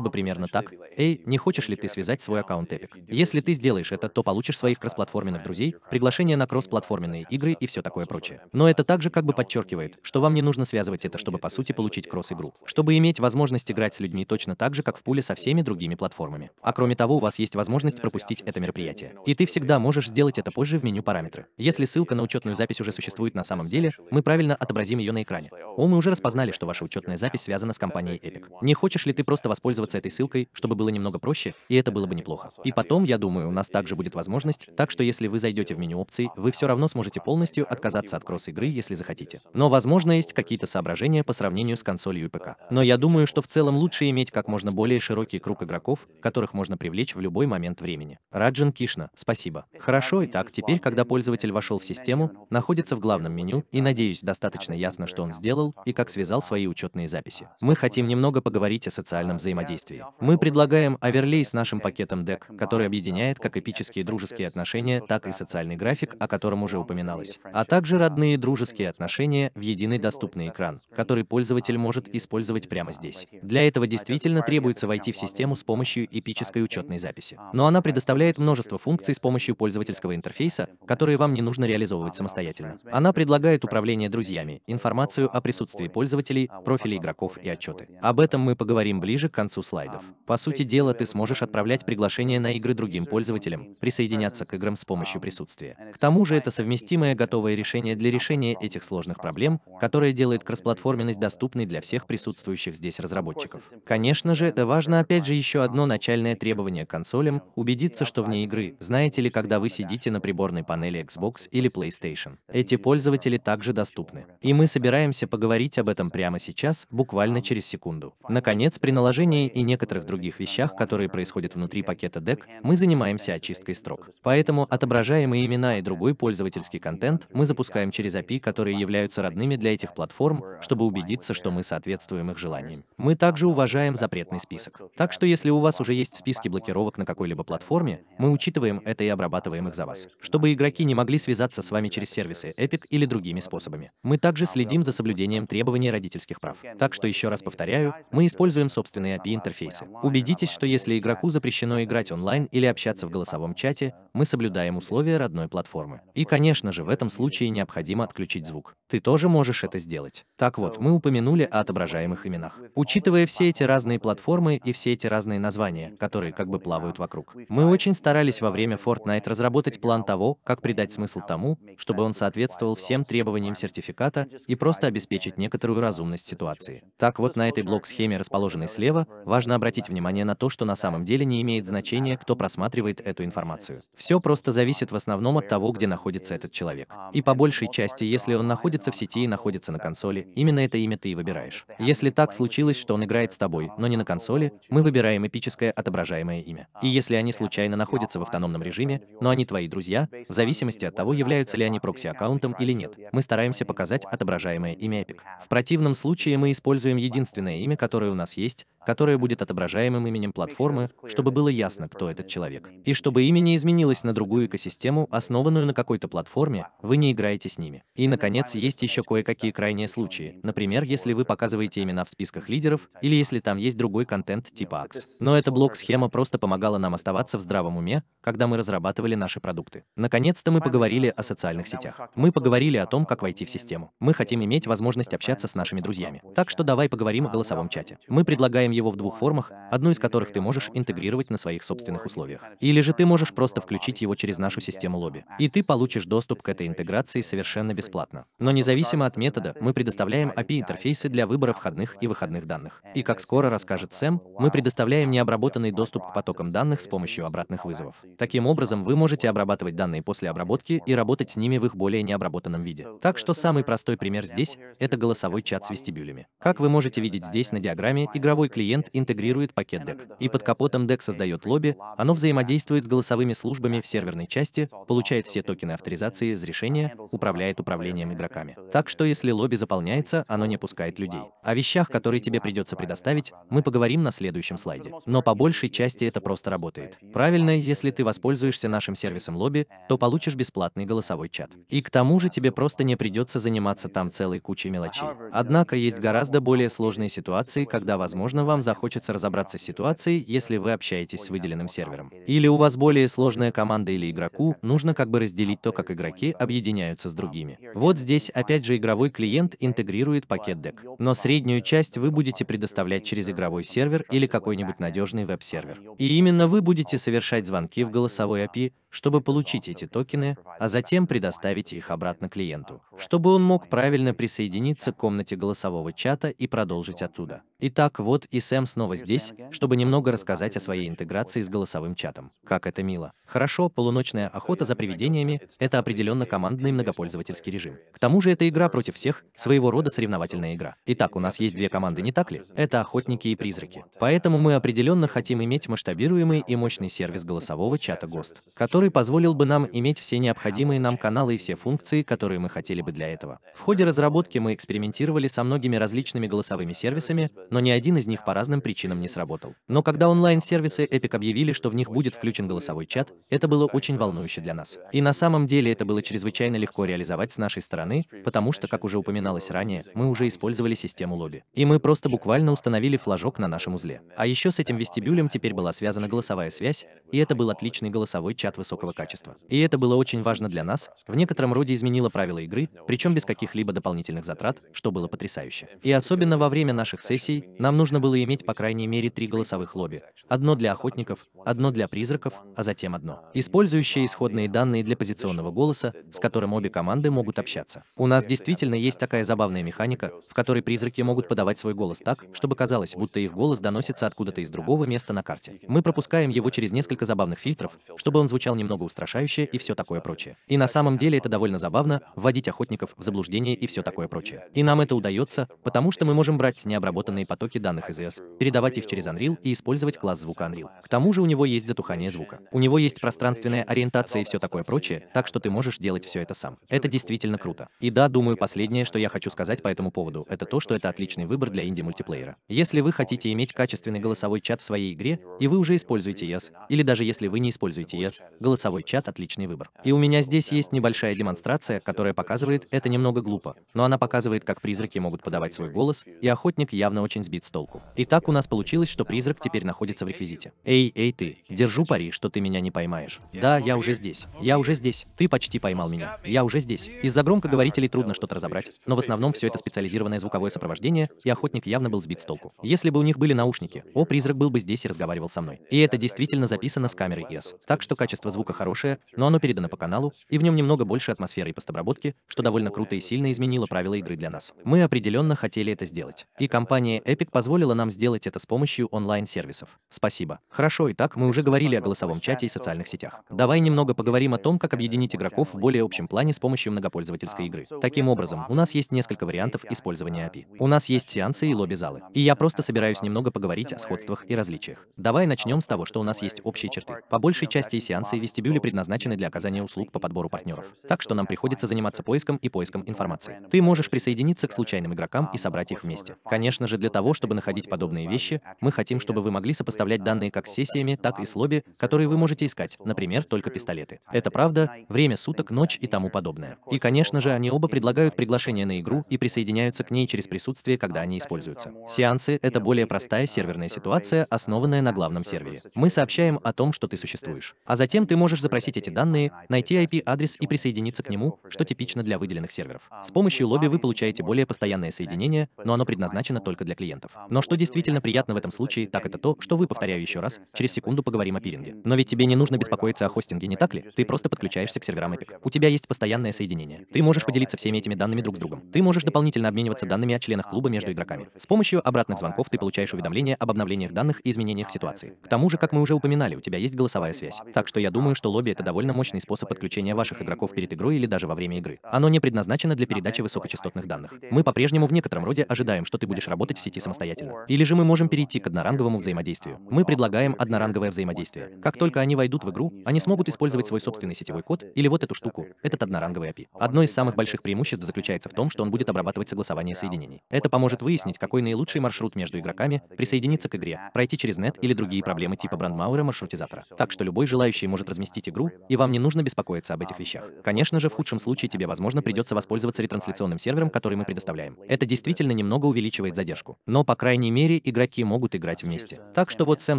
бы примерно так. «Эй, не хочешь ли ты связать свой аккаунт Epic? Если ты сделаешь это, то получишь своих кроссплатформенных друзей, приглашения на кроссплатформенные игры и все такое прочее. Но это также как бы подчеркивает, что вам не нужно связывать это, чтобы по сути получить кросс-игру, чтобы иметь возможность играть с людьми точно так же, как в пуле со всеми другими платформами. А кроме того, у вас есть возможность пропустить это мероприятие. И ты всегда можешь сделать это позже в меню параметры. Если ссылка на учетную запись уже существует на самом деле, мы правильно отобразим ее на экране. О, мы уже распознали, что ваша учетная запись связана с компанией компании Epic. Не хочешь ли ты просто воспользоваться этой ссылкой, чтобы было немного проще, и это было бы неплохо. И потом, я думаю, у нас также будет возможность, так что если вы зайдете в меню опций, вы все равно сможете полностью отказаться от кросс-игры, если захотите. Но, возможно, есть какие-то соображения по сравнению с консолью ПК. Но я думаю, что в целом лучше иметь как можно более широкий круг игроков, которых можно привлечь в любой момент времени. Раджин Кишна, спасибо. Хорошо, итак, теперь, когда пользователь вошел в систему, находится в главном меню, и, надеюсь, достаточно ясно, что он сделал и как связал свои учетные записи. Мы хотим будем немного поговорить о социальном взаимодействии. Мы предлагаем оверлей с нашим пакетом DEC, который объединяет как эпические дружеские отношения, так и социальный график, о котором уже упоминалось, а также родные дружеские отношения в единый доступный экран, который пользователь может использовать прямо здесь. Для этого действительно требуется войти в систему с помощью эпической учетной записи. Но она предоставляет множество функций с помощью пользовательского интерфейса, которые вам не нужно реализовывать самостоятельно. Она предлагает управление друзьями, информацию о присутствии пользователей, профили игроков и отчеты. Об этом мы поговорим ближе к концу слайдов. По сути дела, ты сможешь отправлять приглашения на игры другим пользователям, присоединяться к играм с помощью присутствия. К тому же это совместимое готовое решение для решения этих сложных проблем, которое делает кроссплатформенность доступной для всех присутствующих здесь разработчиков. Конечно же, это важно опять же еще одно начальное требование к консолям – убедиться, что вне игры, знаете ли, когда вы сидите на приборной панели Xbox или PlayStation. Эти пользователи также доступны. И мы собираемся поговорить об этом прямо сейчас, буквально через секунду. Наконец, при наложении и некоторых других вещах, которые происходят внутри пакета DEC, мы занимаемся очисткой строк. Поэтому отображаемые имена и другой пользовательский контент мы запускаем через API, которые являются родными для этих платформ, чтобы убедиться, что мы соответствуем их желаниям. Мы также уважаем запретный список. Так что если у вас уже есть списки блокировок на какой-либо платформе, мы учитываем это и обрабатываем их за вас, чтобы игроки не могли связаться с вами через сервисы Epic или другими способами. Мы также следим за соблюдением требований родительских прав. Так что еще раз повторяю, повторяю, мы используем собственные API-интерфейсы. Убедитесь, что если игроку запрещено играть онлайн или общаться в голосовом чате, мы соблюдаем условия родной платформы. И, конечно же, в этом случае необходимо отключить звук. Ты тоже можешь это сделать. Так вот, мы упомянули о отображаемых именах. Учитывая все эти разные платформы и все эти разные названия, которые как бы плавают вокруг, мы очень старались во время Fortnite разработать план того, как придать смысл тому, чтобы он соответствовал всем требованиям сертификата и просто обеспечить некоторую разумность ситуации. Так вот, на этой блок-схеме, расположенной слева, важно обратить внимание на то, что на самом деле не имеет значения, кто просматривает эту информацию. Все просто зависит в основном от того, где находится этот человек. И по большей части, если он находится в сети и находится на консоли, именно это имя ты и выбираешь. Если так случилось, что он играет с тобой, но не на консоли, мы выбираем эпическое отображаемое имя. И если они случайно находятся в автономном режиме, но они твои друзья, в зависимости от того, являются ли они прокси-аккаунтом или нет, мы стараемся показать отображаемое имя Epic. В противном случае мы используем единственное единственное имя, которое у нас есть, которое будет отображаемым именем платформы, чтобы было ясно, кто этот человек. И чтобы имя не изменилось на другую экосистему, основанную на какой-то платформе, вы не играете с ними. И, наконец, есть еще кое-какие крайние случаи. Например, если вы показываете имена в списках лидеров, или если там есть другой контент типа AX. Но эта блок-схема просто помогала нам оставаться в здравом уме, когда мы разрабатывали наши продукты. Наконец-то мы поговорили о социальных сетях. Мы поговорили о том, как войти в систему. Мы хотим иметь возможность общаться с нашими друзьями. Так что давай поговорим о голосовом чате. Мы предлагаем его в двух формах, одну из которых ты можешь интегрировать на своих собственных условиях. Или же ты можешь просто включить его через нашу систему лобби, и ты получишь доступ к этой интеграции совершенно бесплатно. Но независимо от метода, мы предоставляем API-интерфейсы для выбора входных и выходных данных. И как скоро расскажет Сэм, мы предоставляем необработанный доступ к потокам данных с помощью обратных вызовов. Таким образом, вы можете обрабатывать данные после обработки и работать с ними в их более необработанном виде. Так что самый простой пример здесь — это голосовой чат с вестибюлями. Как вы можете видеть здесь на диаграмме, игровой клиент клиент интегрирует пакет DEC, и под капотом DEC создает лобби, оно взаимодействует с голосовыми службами в серверной части, получает все токены авторизации, разрешения, управляет управлением игроками. Так что если лобби заполняется, оно не пускает людей. О вещах, которые тебе придется предоставить, мы поговорим на следующем слайде. Но по большей части это просто работает. Правильно, если ты воспользуешься нашим сервисом лобби, то получишь бесплатный голосовой чат. И к тому же тебе просто не придется заниматься там целой кучей мелочей. Однако есть гораздо более сложные ситуации, когда возможно вам вам захочется разобраться с ситуацией, если вы общаетесь с выделенным сервером. Или у вас более сложная команда или игроку, нужно как бы разделить то, как игроки объединяются с другими. Вот здесь опять же игровой клиент интегрирует пакет дек, Но среднюю часть вы будете предоставлять через игровой сервер или какой-нибудь надежный веб-сервер. И именно вы будете совершать звонки в голосовой API, чтобы получить эти токены, а затем предоставить их обратно клиенту, чтобы он мог правильно присоединиться к комнате голосового чата и продолжить оттуда. Итак, вот и Сэм снова здесь, чтобы немного рассказать о своей интеграции с голосовым чатом. Как это мило. Хорошо, полуночная охота за привидениями — это определенно командный многопользовательский режим. К тому же это игра против всех, своего рода соревновательная игра. Итак, у нас есть две команды, не так ли? Это охотники и призраки. Поэтому мы определенно хотим иметь масштабируемый и мощный сервис голосового чата ГОСТ, который который позволил бы нам иметь все необходимые нам каналы и все функции, которые мы хотели бы для этого. В ходе разработки мы экспериментировали со многими различными голосовыми сервисами, но ни один из них по разным причинам не сработал. Но когда онлайн-сервисы Epic объявили, что в них будет включен голосовой чат, это было очень волнующе для нас. И на самом деле это было чрезвычайно легко реализовать с нашей стороны, потому что, как уже упоминалось ранее, мы уже использовали систему лобби. И мы просто буквально установили флажок на нашем узле. А еще с этим вестибюлем теперь была связана голосовая связь, и это был отличный голосовой чат высокого высокого качества. И это было очень важно для нас, в некотором роде изменило правила игры, причем без каких-либо дополнительных затрат, что было потрясающе. И особенно во время наших сессий нам нужно было иметь по крайней мере три голосовых лобби. Одно для охотников, одно для призраков, а затем одно. Использующие исходные данные для позиционного голоса, с которым обе команды могут общаться. У нас действительно есть такая забавная механика, в которой призраки могут подавать свой голос так, чтобы казалось, будто их голос доносится откуда-то из другого места на карте. Мы пропускаем его через несколько забавных фильтров, чтобы он звучал не немного устрашающе и все такое прочее. И на самом деле это довольно забавно, вводить охотников в заблуждение и все такое прочее. И нам это удается, потому что мы можем брать необработанные потоки данных из ES, передавать их через Unreal и использовать класс звука Unreal. К тому же у него есть затухание звука. У него есть пространственная ориентация и все такое прочее, так что ты можешь делать все это сам. Это действительно круто. И да, думаю, последнее, что я хочу сказать по этому поводу, это то, что это отличный выбор для инди-мультиплеера. Если вы хотите иметь качественный голосовой чат в своей игре, и вы уже используете ES, или даже если вы не используете ES, Голосовой чат – отличный выбор. И у меня здесь есть небольшая демонстрация, которая показывает это немного глупо, но она показывает, как призраки могут подавать свой голос, и охотник явно очень сбит с толку. Итак, у нас получилось, что призрак теперь находится в реквизите. Эй, эй ты, держу пари, что ты меня не поймаешь. Да, я уже здесь. Я уже здесь. Ты почти поймал меня. Я уже здесь. Из-за громкоговорителей трудно что-то разобрать, но в основном все это специализированное звуковое сопровождение, и охотник явно был сбит с толку. Если бы у них были наушники, о, призрак был бы здесь и разговаривал со мной. И это действительно записано с камеры S. Так что качество звука хорошее, но оно передано по каналу, и в нем немного больше атмосферы и постобработки, что довольно круто и сильно изменило правила игры для нас. Мы определенно хотели это сделать, и компания Epic позволила нам сделать это с помощью онлайн-сервисов. Спасибо. Хорошо, итак, мы уже говорили о голосовом чате и социальных сетях. Давай немного поговорим о том, как объединить игроков в более общем плане с помощью многопользовательской игры. Таким образом, у нас есть несколько вариантов использования API. У нас есть сеансы и лобби-залы. И я просто собираюсь немного поговорить о сходствах и различиях. Давай начнем с того, что у нас есть общие черты. По большей части сеансы вестибюли предназначены для оказания услуг по подбору партнеров. Так что нам приходится заниматься поиском и поиском информации. Ты можешь присоединиться к случайным игрокам и собрать их вместе. Конечно же, для того, чтобы находить подобные вещи, мы хотим, чтобы вы могли сопоставлять данные как с сессиями, так и с лобби, которые вы можете искать, например, только пистолеты. Это правда, время суток, ночь и тому подобное. И, конечно же, они оба предлагают приглашение на игру и присоединяются к ней через присутствие, когда они используются. Сеансы — это более простая серверная ситуация, основанная на главном сервере. Мы сообщаем о том, что ты существуешь. А затем ты ты можешь запросить эти данные, найти IP-адрес и присоединиться к нему, что типично для выделенных серверов. С помощью лобби вы получаете более постоянное соединение, но оно предназначено только для клиентов. Но что действительно приятно в этом случае, так это то, что вы, повторяю еще раз, через секунду поговорим о пиринге. Но ведь тебе не нужно беспокоиться о хостинге, не так ли? Ты просто подключаешься к серверам Epic. У тебя есть постоянное соединение. Ты можешь поделиться всеми этими данными друг с другом. Ты можешь дополнительно обмениваться данными о членах клуба между игроками. С помощью обратных звонков ты получаешь уведомления об обновлениях данных и изменениях ситуации. К тому же, как мы уже упоминали, у тебя есть голосовая связь. Так что я думаю, думаю, что лобби — это довольно мощный способ подключения ваших игроков перед игрой или даже во время игры. Оно не предназначено для передачи высокочастотных данных. Мы по-прежнему в некотором роде ожидаем, что ты будешь работать в сети самостоятельно. Или же мы можем перейти к одноранговому взаимодействию. Мы предлагаем одноранговое взаимодействие. Как только они войдут в игру, они смогут использовать свой собственный сетевой код или вот эту штуку, этот одноранговый API. Одно из самых больших преимуществ заключается в том, что он будет обрабатывать согласование соединений. Это поможет выяснить, какой наилучший маршрут между игроками, присоединиться к игре, пройти через нет или другие проблемы типа брандмауэра маршрутизатора. Так что любой желающий может разместить игру, и вам не нужно беспокоиться об этих вещах. Конечно же, в худшем случае тебе, возможно, придется воспользоваться ретрансляционным сервером, который мы предоставляем. Это действительно немного увеличивает задержку. Но, по крайней мере, игроки могут играть вместе. Так что вот Сэм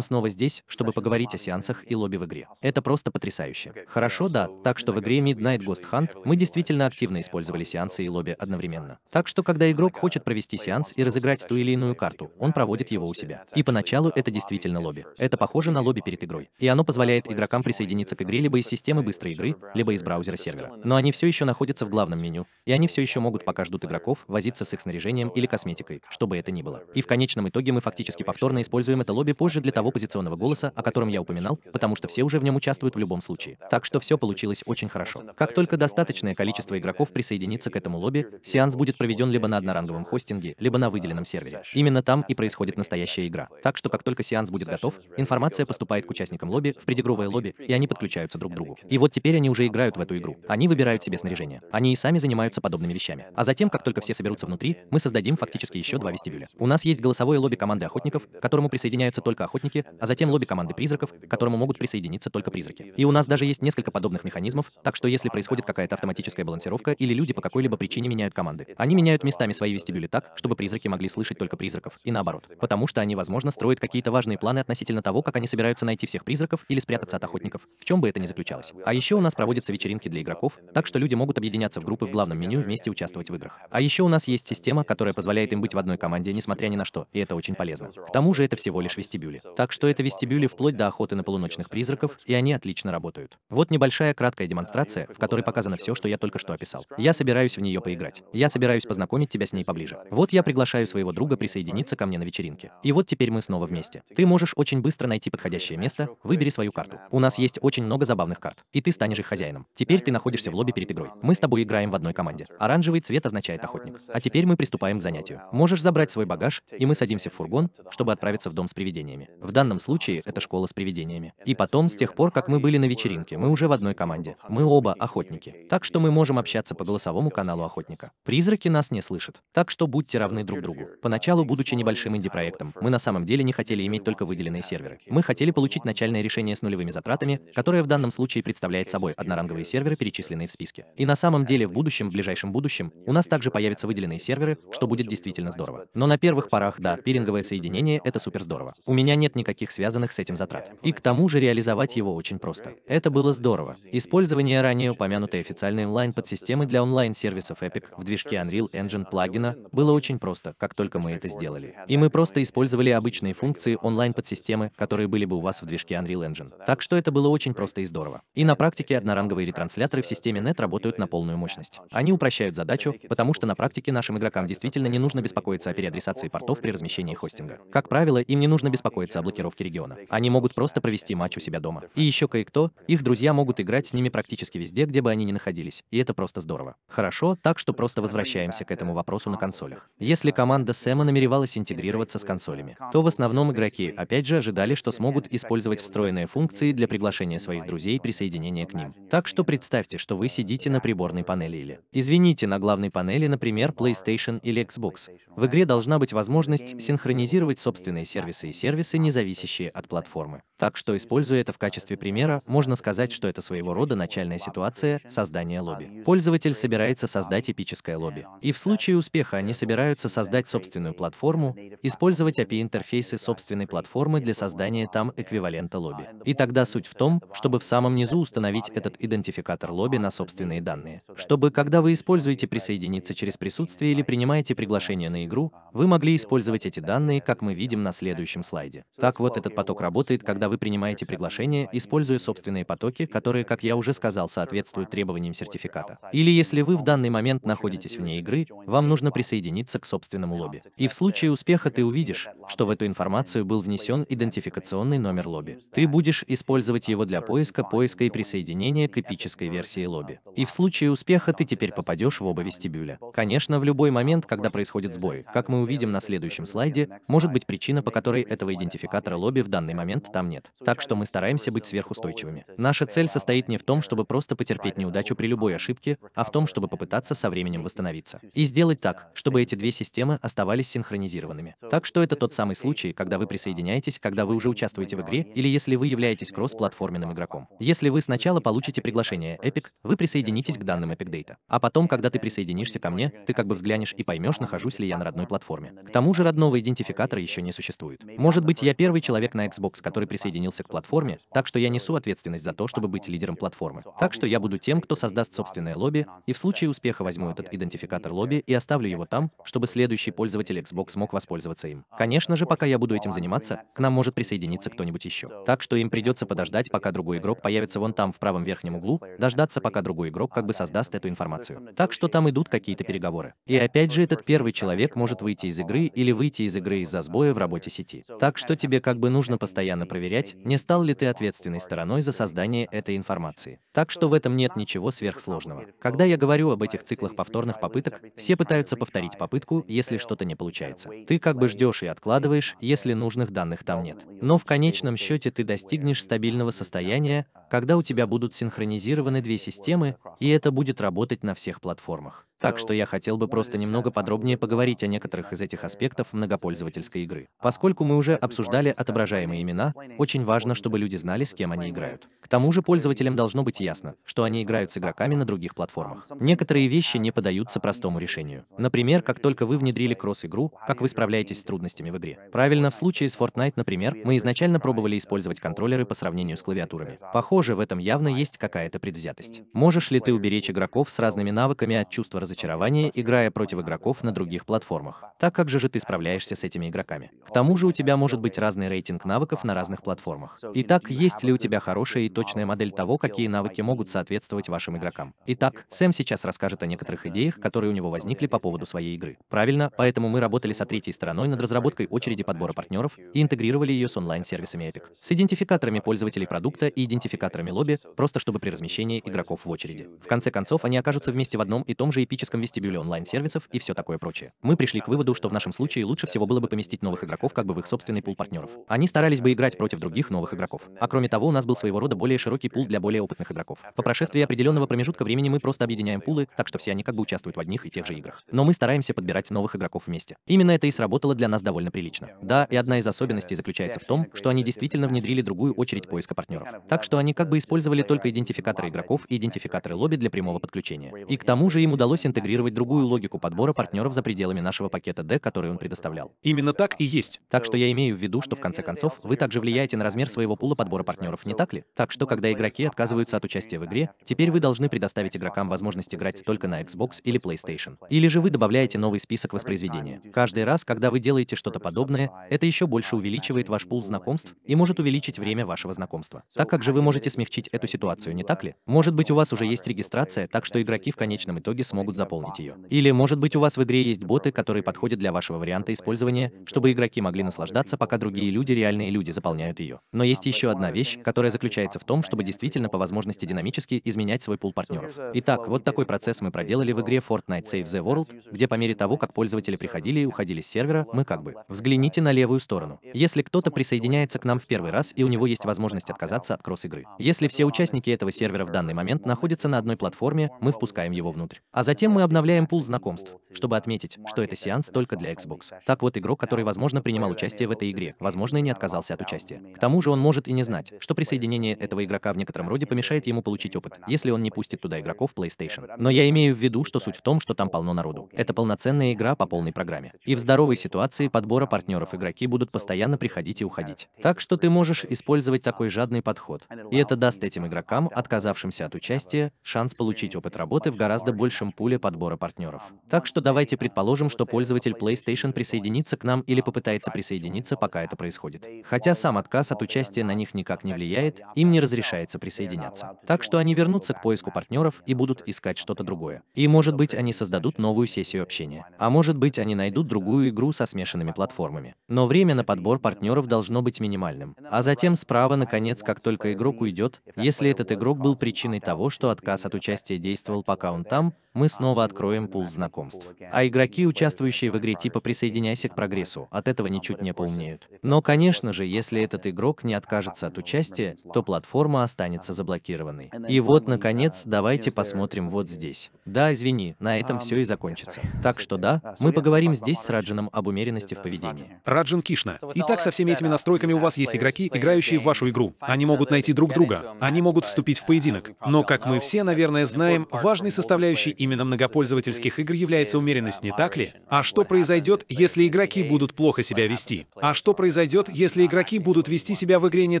снова здесь, чтобы поговорить о сеансах и лобби в игре. Это просто потрясающе. Хорошо, да, так что в игре Midnight Ghost Hunt мы действительно активно использовали сеансы и лобби одновременно. Так что, когда игрок хочет провести сеанс и разыграть ту или иную карту, он проводит его у себя. И поначалу это действительно лобби. Это похоже на лобби перед игрой. И оно позволяет игрокам присоединиться присоединиться к игре либо из системы быстрой игры, либо из браузера сервера. Но они все еще находятся в главном меню, и они все еще могут, пока ждут игроков, возиться с их снаряжением или косметикой, что бы это ни было. И в конечном итоге мы фактически повторно используем это лобби позже для того позиционного голоса, о котором я упоминал, потому что все уже в нем участвуют в любом случае. Так что все получилось очень хорошо. Как только достаточное количество игроков присоединится к этому лобби, сеанс будет проведен либо на одноранговом хостинге, либо на выделенном сервере. Именно там и происходит настоящая игра. Так что как только сеанс будет готов, информация поступает к участникам лобби в предигровое лобби, и они подключаются друг к другу. И вот теперь они уже играют в эту игру. Они выбирают себе снаряжение. Они и сами занимаются подобными вещами. А затем, как только все соберутся внутри, мы создадим фактически еще два вестибюля. У нас есть голосовое лобби команды охотников, к которому присоединяются только охотники, а затем лобби команды призраков, к которому могут присоединиться только призраки. И у нас даже есть несколько подобных механизмов, так что если происходит какая-то автоматическая балансировка или люди по какой-либо причине меняют команды, они меняют местами свои вестибюли так, чтобы призраки могли слышать только призраков, и наоборот. Потому что они, возможно, строят какие-то важные планы относительно того, как они собираются найти всех призраков или спрятаться от охотников, в чем бы это ни заключалось. А еще у нас проводятся вечеринки для игроков, так что люди могут объединяться в группы в главном меню и вместе участвовать в играх. А еще у нас есть система, которая позволяет им быть в одной команде, несмотря ни на что, и это очень полезно. К тому же это всего лишь вестибюли. Так что это вестибюли вплоть до охоты на полуночных призраков, и они отлично работают. Вот небольшая краткая демонстрация, в которой показано все, что я только что описал. Я собираюсь в нее поиграть. Я собираюсь познакомить тебя с ней поближе. Вот я приглашаю своего друга присоединиться ко мне на вечеринке. И вот теперь мы снова вместе. Ты можешь очень быстро найти подходящее место, выбери свою карту. У нас есть очень много забавных карт, и ты станешь их хозяином. Теперь ты находишься в лобби перед игрой. Мы с тобой играем в одной команде. Оранжевый цвет означает охотник. А теперь мы приступаем к занятию. Можешь забрать свой багаж, и мы садимся в фургон, чтобы отправиться в дом с привидениями. В данном случае это школа с привидениями. И потом, с тех пор, как мы были на вечеринке, мы уже в одной команде. Мы оба охотники. Так что мы можем общаться по голосовому каналу охотника. Призраки нас не слышат. Так что будьте равны друг другу. Поначалу, будучи небольшим инди-проектом, мы на самом деле не хотели иметь только выделенные серверы. Мы хотели получить начальное решение с нулевыми затратами, которая в данном случае представляет собой одноранговые серверы, перечисленные в списке. И на самом деле в будущем, в ближайшем будущем, у нас также появятся выделенные серверы, что будет действительно здорово. Но на первых порах, да, пиринговое соединение — это супер здорово. У меня нет никаких связанных с этим затрат. И к тому же реализовать его очень просто. Это было здорово. Использование ранее упомянутой официальной онлайн-подсистемы для онлайн-сервисов Epic в движке Unreal Engine плагина было очень просто, как только мы это сделали. И мы просто использовали обычные функции онлайн-подсистемы, которые были бы у вас в движке Unreal Engine. Так что это было очень очень просто и здорово. И на практике одноранговые ретрансляторы в системе NET работают на полную мощность. Они упрощают задачу, потому что на практике нашим игрокам действительно не нужно беспокоиться о переадресации портов при размещении хостинга. Как правило, им не нужно беспокоиться о блокировке региона. Они могут просто провести матч у себя дома. И еще кое-кто, их друзья могут играть с ними практически везде, где бы они ни находились, и это просто здорово. Хорошо, так что просто возвращаемся к этому вопросу на консолях. Если команда Сэма намеревалась интегрироваться с консолями, то в основном игроки, опять же, ожидали, что смогут использовать встроенные функции для приглашения желание своих друзей присоединения к ним. Так что представьте, что вы сидите на приборной панели или, извините, на главной панели, например, PlayStation или Xbox. В игре должна быть возможность синхронизировать собственные сервисы и сервисы, независящие от платформы. Так что, используя это в качестве примера, можно сказать, что это своего рода начальная ситуация создания лобби. Пользователь собирается создать эпическое лобби. И в случае успеха они собираются создать собственную платформу, использовать API-интерфейсы собственной платформы для создания там эквивалента лобби. И тогда суть в том, чтобы в самом низу установить этот идентификатор лобби на собственные данные, чтобы, когда вы используете присоединиться через присутствие или принимаете приглашение на игру, вы могли использовать эти данные, как мы видим на следующем слайде. Так вот, этот поток работает, когда вы принимаете приглашение, используя собственные потоки, которые, как я уже сказал, соответствуют требованиям сертификата. Или если вы в данный момент находитесь вне игры, вам нужно присоединиться к собственному лобби. И в случае успеха ты увидишь, что в эту информацию был внесен идентификационный номер лобби. Ты будешь использовать его для для поиска, поиска и присоединения к эпической версии лобби. И в случае успеха ты теперь попадешь в оба вестибюля. Конечно, в любой момент, когда происходит сбой, как мы увидим на следующем слайде, может быть причина, по которой этого идентификатора лобби в данный момент там нет. Так что мы стараемся быть сверхустойчивыми. Наша цель состоит не в том, чтобы просто потерпеть неудачу при любой ошибке, а в том, чтобы попытаться со временем восстановиться. И сделать так, чтобы эти две системы оставались синхронизированными. Так что это тот самый случай, когда вы присоединяетесь, когда вы уже участвуете в игре, или если вы являетесь кросс-платформенным данным игроком. Если вы сначала получите приглашение Epic, вы присоединитесь к данным Epic Data. А потом, когда ты присоединишься ко мне, ты как бы взглянешь и поймешь, нахожусь ли я на родной платформе. К тому же родного идентификатора еще не существует. Может быть, я первый человек на Xbox, который присоединился к платформе, так что я несу ответственность за то, чтобы быть лидером платформы. Так что я буду тем, кто создаст собственное лобби, и в случае успеха возьму этот идентификатор лобби и оставлю его там, чтобы следующий пользователь Xbox мог воспользоваться им. Конечно же, пока я буду этим заниматься, к нам может присоединиться кто-нибудь еще. Так что им придется подождать, пока другой игрок появится вон там в правом верхнем углу, дождаться, пока другой игрок как бы создаст эту информацию. Так что там идут какие-то переговоры. И опять же, этот первый человек может выйти из игры или выйти из игры из-за сбоя в работе сети. Так что тебе как бы нужно постоянно проверять, не стал ли ты ответственной стороной за создание этой информации. Так что в этом нет ничего сверхсложного. Когда я говорю об этих циклах повторных попыток, все пытаются повторить попытку, если что-то не получается. Ты как бы ждешь и откладываешь, если нужных данных там нет. Но в конечном счете ты достигнешь стабильного состояния состояния, когда у тебя будут синхронизированы две системы, и это будет работать на всех платформах. Так что я хотел бы просто немного подробнее поговорить о некоторых из этих аспектов многопользовательской игры. Поскольку мы уже обсуждали отображаемые имена, очень важно, чтобы люди знали, с кем они играют. К тому же пользователям должно быть ясно, что они играют с игроками на других платформах. Некоторые вещи не поддаются простому решению. Например, как только вы внедрили кросс-игру, как вы справляетесь с трудностями в игре. Правильно, в случае с Fortnite, например, мы изначально пробовали использовать контроллеры по сравнению с клавиатурами. Похоже, Похоже, в этом явно есть какая-то предвзятость. Можешь ли ты уберечь игроков с разными навыками от чувства разочарования, играя против игроков на других платформах? Так как же же ты справляешься с этими игроками? К тому же у тебя может быть разный рейтинг навыков на разных платформах. Итак, есть ли у тебя хорошая и точная модель того, какие навыки могут соответствовать вашим игрокам? Итак, Сэм сейчас расскажет о некоторых идеях, которые у него возникли по поводу своей игры. Правильно, поэтому мы работали со третьей стороной над разработкой очереди подбора партнеров и интегрировали ее с онлайн-сервисами Epic. С идентификаторами пользователей продукта и идентификаторами мультипликаторами лобби, просто чтобы при размещении игроков в очереди. В конце концов, они окажутся вместе в одном и том же эпическом вестибюле онлайн-сервисов и все такое прочее. Мы пришли к выводу, что в нашем случае лучше всего было бы поместить новых игроков как бы в их собственный пул партнеров. Они старались бы играть против других новых игроков. А кроме того, у нас был своего рода более широкий пул для более опытных игроков. По прошествии определенного промежутка времени мы просто объединяем пулы, так что все они как бы участвуют в одних и тех же играх. Но мы стараемся подбирать новых игроков вместе. Именно это и сработало для нас довольно прилично. Да, и одна из особенностей заключается в том, что они действительно внедрили другую очередь поиска партнеров. Так что они как бы использовали только идентификаторы игроков и идентификаторы лобби для прямого подключения. И к тому же им удалось интегрировать другую логику подбора партнеров за пределами нашего пакета D, который он предоставлял. Именно так и есть. Так что я имею в виду, что в конце концов вы также влияете на размер своего пула подбора партнеров, не так ли? Так что когда игроки отказываются от участия в игре, теперь вы должны предоставить игрокам возможность играть только на Xbox или PlayStation. Или же вы добавляете новый список воспроизведения. Каждый раз, когда вы делаете что-то подобное, это еще больше увеличивает ваш пул знакомств и может увеличить время вашего знакомства. Так как же вы можете можете смягчить эту ситуацию, не так ли? Может быть, у вас уже есть регистрация, так что игроки в конечном итоге смогут заполнить ее. Или, может быть, у вас в игре есть боты, которые подходят для вашего варианта использования, чтобы игроки могли наслаждаться, пока другие люди, реальные люди, заполняют ее. Но есть еще одна вещь, которая заключается в том, чтобы действительно по возможности динамически изменять свой пул партнеров. Итак, вот такой процесс мы проделали в игре Fortnite Save the World, где по мере того, как пользователи приходили и уходили с сервера, мы как бы... Взгляните на левую сторону. Если кто-то присоединяется к нам в первый раз, и у него есть возможность отказаться от кросс-игры, если все участники этого сервера в данный момент находятся на одной платформе, мы впускаем его внутрь. А затем мы обновляем пул знакомств, чтобы отметить, что это сеанс только для Xbox. Так вот, игрок, который, возможно, принимал участие в этой игре, возможно, и не отказался от участия. К тому же он может и не знать, что присоединение этого игрока в некотором роде помешает ему получить опыт, если он не пустит туда игроков PlayStation. Но я имею в виду, что суть в том, что там полно народу. Это полноценная игра по полной программе. И в здоровой ситуации подбора партнеров игроки будут постоянно приходить и уходить. Так что ты можешь использовать такой жадный подход. И это даст этим игрокам, отказавшимся от участия, шанс получить опыт работы в гораздо большем пуле подбора партнеров. Так что давайте предположим, что пользователь PlayStation присоединится к нам или попытается присоединиться, пока это происходит. Хотя сам отказ от участия на них никак не влияет, им не разрешается присоединяться. Так что они вернутся к поиску партнеров и будут искать что-то другое. И может быть они создадут новую сессию общения. А может быть они найдут другую игру со смешанными платформами. Но время на подбор партнеров должно быть минимальным. А затем справа, наконец, как только игрок уйдет произойдет, если этот игрок был причиной того, что отказ от участия действовал пока он там, мы um, снова откроем пул знакомств. А игроки, участвующие в игре типа «Присоединяйся к прогрессу», от этого ничуть не поумнеют. Но, конечно же, если этот игрок не откажется от участия, то платформа um, останется заблокированной. И вот, наконец, uh, давайте посмотрим вот здесь. Да, извини, на этом um, все и закончится. Так что да, uh, мы поговорим здесь с Раджином об умеренности в поведении. Раджин Кишна. Итак, со всеми этими uh, настройками у вас есть игроки, играющие в вашу игру. Они могут найти друг друга. Они могут вступить в поединок. Но, как мы все, наверное, знаем, важной составляющей именно многопользовательских игр является умеренность, не так ли? А что произойдет, если игроки будут плохо себя вести? А что произойдет, если игроки будут вести себя в игре не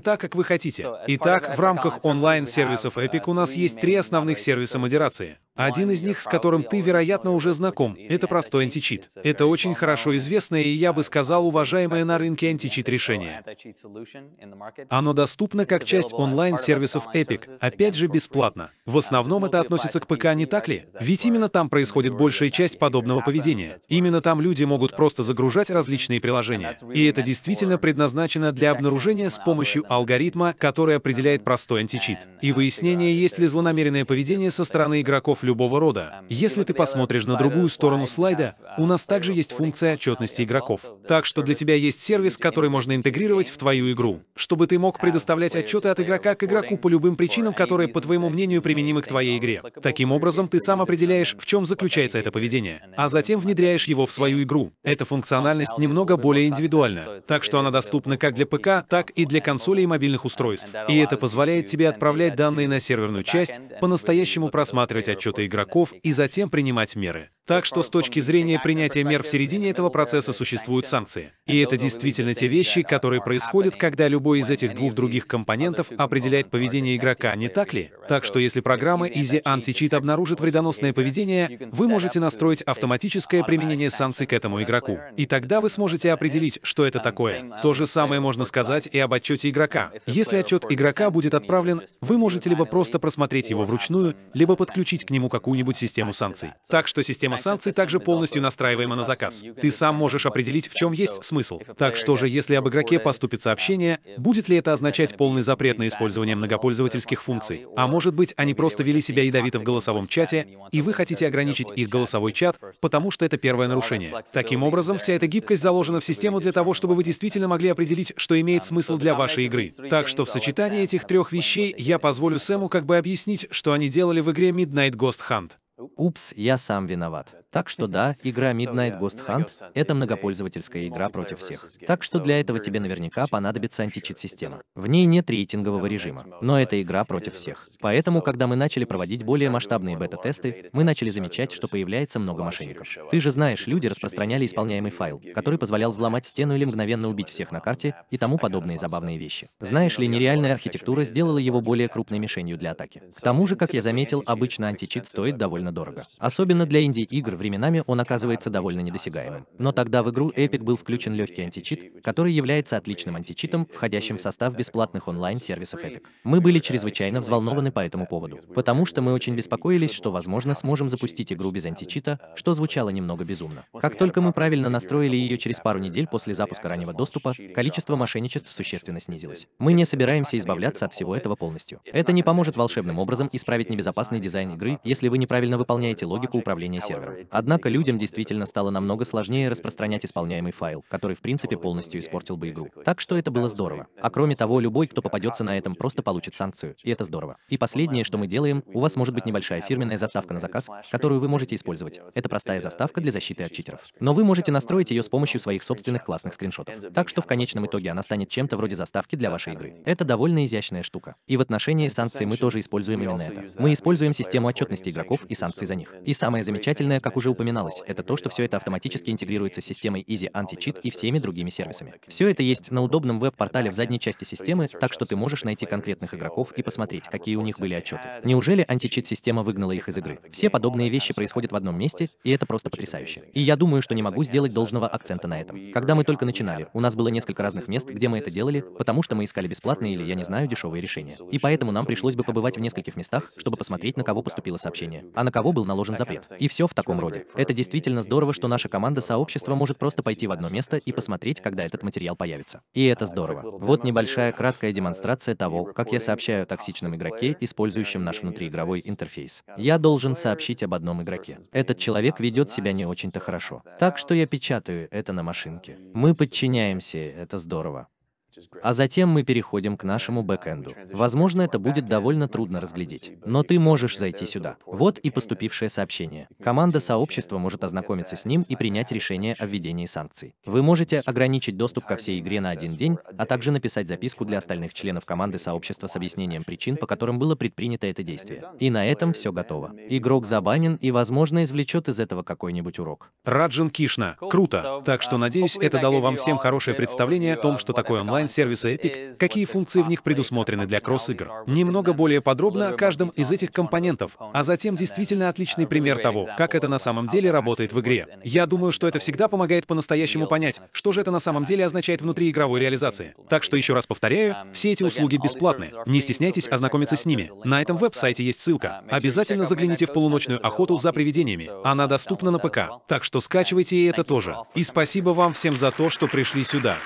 так, как вы хотите? Итак, в рамках онлайн-сервисов Epic у нас есть три основных сервиса модерации. Один из них, с которым ты, вероятно, уже знаком, это простой античит. Это очень хорошо известное и, я бы сказал, уважаемое на рынке античит решение. Оно доступно как часть онлайн-сервисов Epic, опять же бесплатно. В основном это относится к ПК, не так ли? Ведь именно там происходит большая часть подобного поведения. Именно там люди могут просто загружать различные приложения. И это действительно предназначено для обнаружения с помощью алгоритма, который определяет простой античит. И выяснение, есть ли злонамеренное поведение со стороны игроков любого рода. Если ты посмотришь на другую сторону слайда, у нас также есть функция отчетности игроков. Так что для тебя есть сервис, который можно интегрировать в твою игру, чтобы ты мог предоставлять отчеты от игрока к игроку по любым причинам, которые, по твоему мнению, применимы к твоей игре. Таким образом, ты сам определяешь, в чем заключается это поведение, а затем внедряешь его в свою игру. Эта функциональность немного более индивидуальна, так что она доступна как для ПК, так и для консолей и мобильных устройств. И это позволяет тебе отправлять данные на серверную часть, по-настоящему просматривать отчеты работы игроков и затем принимать меры. Так что с точки зрения принятия мер в середине этого процесса существуют санкции. И это действительно те вещи, которые происходят, когда любой из этих двух других компонентов определяет поведение игрока, не так ли? Так что если программа Easy Anti-Cheat обнаружит вредоносное поведение, вы можете настроить автоматическое применение санкций к этому игроку. И тогда вы сможете определить, что это такое. То же самое можно сказать и об отчете игрока. Если отчет игрока будет отправлен, вы можете либо просто просмотреть его вручную, либо подключить к нему какую-нибудь систему санкций. Так что система Система санкций также полностью настраиваема на заказ. Ты сам можешь определить, в чем есть смысл. Так что же, если об игроке поступит сообщение, будет ли это означать полный запрет на использование многопользовательских функций? А может быть, они просто вели себя ядовито в голосовом чате, и вы хотите ограничить их голосовой чат, потому что это первое нарушение. Таким образом, вся эта гибкость заложена в систему для того, чтобы вы действительно могли определить, что имеет смысл для вашей игры. Так что в сочетании этих трех вещей я позволю Сэму как бы объяснить, что они делали в игре Midnight Ghost Hunt. Упс, я сам виноват. Так что да, игра Midnight Ghost Hunt — это многопользовательская игра против всех. Так что для этого тебе наверняка понадобится античит-система. В ней нет рейтингового режима, но это игра против всех. Поэтому, когда мы начали проводить более масштабные бета-тесты, мы начали замечать, что появляется много мошенников. Ты же знаешь, люди распространяли исполняемый файл, который позволял взломать стену или мгновенно убить всех на карте и тому подобные забавные вещи. Знаешь ли, нереальная архитектура сделала его более крупной мишенью для атаки. К тому же, как я заметил, обычно античит стоит довольно дорого. Особенно для инди-игр в временами он оказывается довольно недосягаемым. Но тогда в игру Epic был включен легкий античит, который является отличным античитом, входящим в состав бесплатных онлайн-сервисов Epic. Мы были чрезвычайно взволнованы по этому поводу, потому что мы очень беспокоились, что, возможно, сможем запустить игру без античита, что звучало немного безумно. Как только мы правильно настроили ее через пару недель после запуска раннего доступа, количество мошенничеств существенно снизилось. Мы не собираемся избавляться от всего этого полностью. Это не поможет волшебным образом исправить небезопасный дизайн игры, если вы неправильно выполняете логику управления сервером. Однако людям действительно стало намного сложнее распространять исполняемый файл, который в принципе полностью испортил бы игру. Так что это было здорово. А кроме того, любой, кто попадется на этом, просто получит санкцию, и это здорово. И последнее, что мы делаем, у вас может быть небольшая фирменная заставка на заказ, которую вы можете использовать. Это простая заставка для защиты от читеров. Но вы можете настроить ее с помощью своих собственных классных скриншотов. Так что в конечном итоге она станет чем-то вроде заставки для вашей игры. Это довольно изящная штука. И в отношении санкций мы тоже используем именно это. Мы используем систему отчетности игроков и санкций за них. И самое замечательное, как уже упоминалось, это то, что все это автоматически интегрируется с системой Easy Anti-Cheat и всеми другими сервисами. Все это есть на удобном веб-портале в задней части системы, так что ты можешь найти конкретных игроков и посмотреть, какие у них были отчеты. Неужели античит-система выгнала их из игры? Все подобные вещи происходят в одном месте, и это просто потрясающе. И я думаю, что не могу сделать должного акцента на этом. Когда мы только начинали, у нас было несколько разных мест, где мы это делали, потому что мы искали бесплатные или, я не знаю, дешевые решения. И поэтому нам пришлось бы побывать в нескольких местах, чтобы посмотреть, на кого поступило сообщение, а на кого был наложен запрет. И все в таком роде роде. Это действительно здорово, что наша команда сообщества может просто пойти в одно место и посмотреть, когда этот материал появится. И это здорово. Вот небольшая краткая демонстрация того, как я сообщаю о игроке, использующем наш внутриигровой интерфейс. Я должен сообщить об одном игроке. Этот человек ведет себя не очень-то хорошо. Так что я печатаю это на машинке. Мы подчиняемся, это здорово. А затем мы переходим к нашему uh, бэкэнду. Возможно, это будет довольно трудно разглядеть, но ты можешь зайти сюда. Вот и поступившее сообщение. Команда сообщества может ознакомиться с ним и принять решение о введении санкций. Вы можете ограничить доступ ко всей игре на один день, а также написать записку для остальных членов команды сообщества с объяснением причин, по которым было предпринято это действие. И на этом все готово. Игрок забанен и, возможно, извлечет из этого какой-нибудь урок. Раджин Кишна. Круто. Так что, uh, надеюсь, это дало вам всем хорошее представление о том, что такое онлайн онлайн-сервиса Epic, какие функции в них предусмотрены для кросс-игр. Немного более подробно о каждом из этих компонентов, а затем действительно uh, отличный пример того, как это на самом деле работает в игре. Я думаю, что это всегда помогает по-настоящему понять, что же это на самом деле означает внутри игровой реализации. Так что еще раз повторяю, um, все эти услуги бесплатны. Не стесняйтесь ознакомиться с ними. На этом веб-сайте есть ссылка. Uh, Обязательно загляните в полуночную охоту за привидениями. Она uh, доступна на ПК, так что скачивайте и это тоже. И спасибо вам всем за то, что пришли сюда.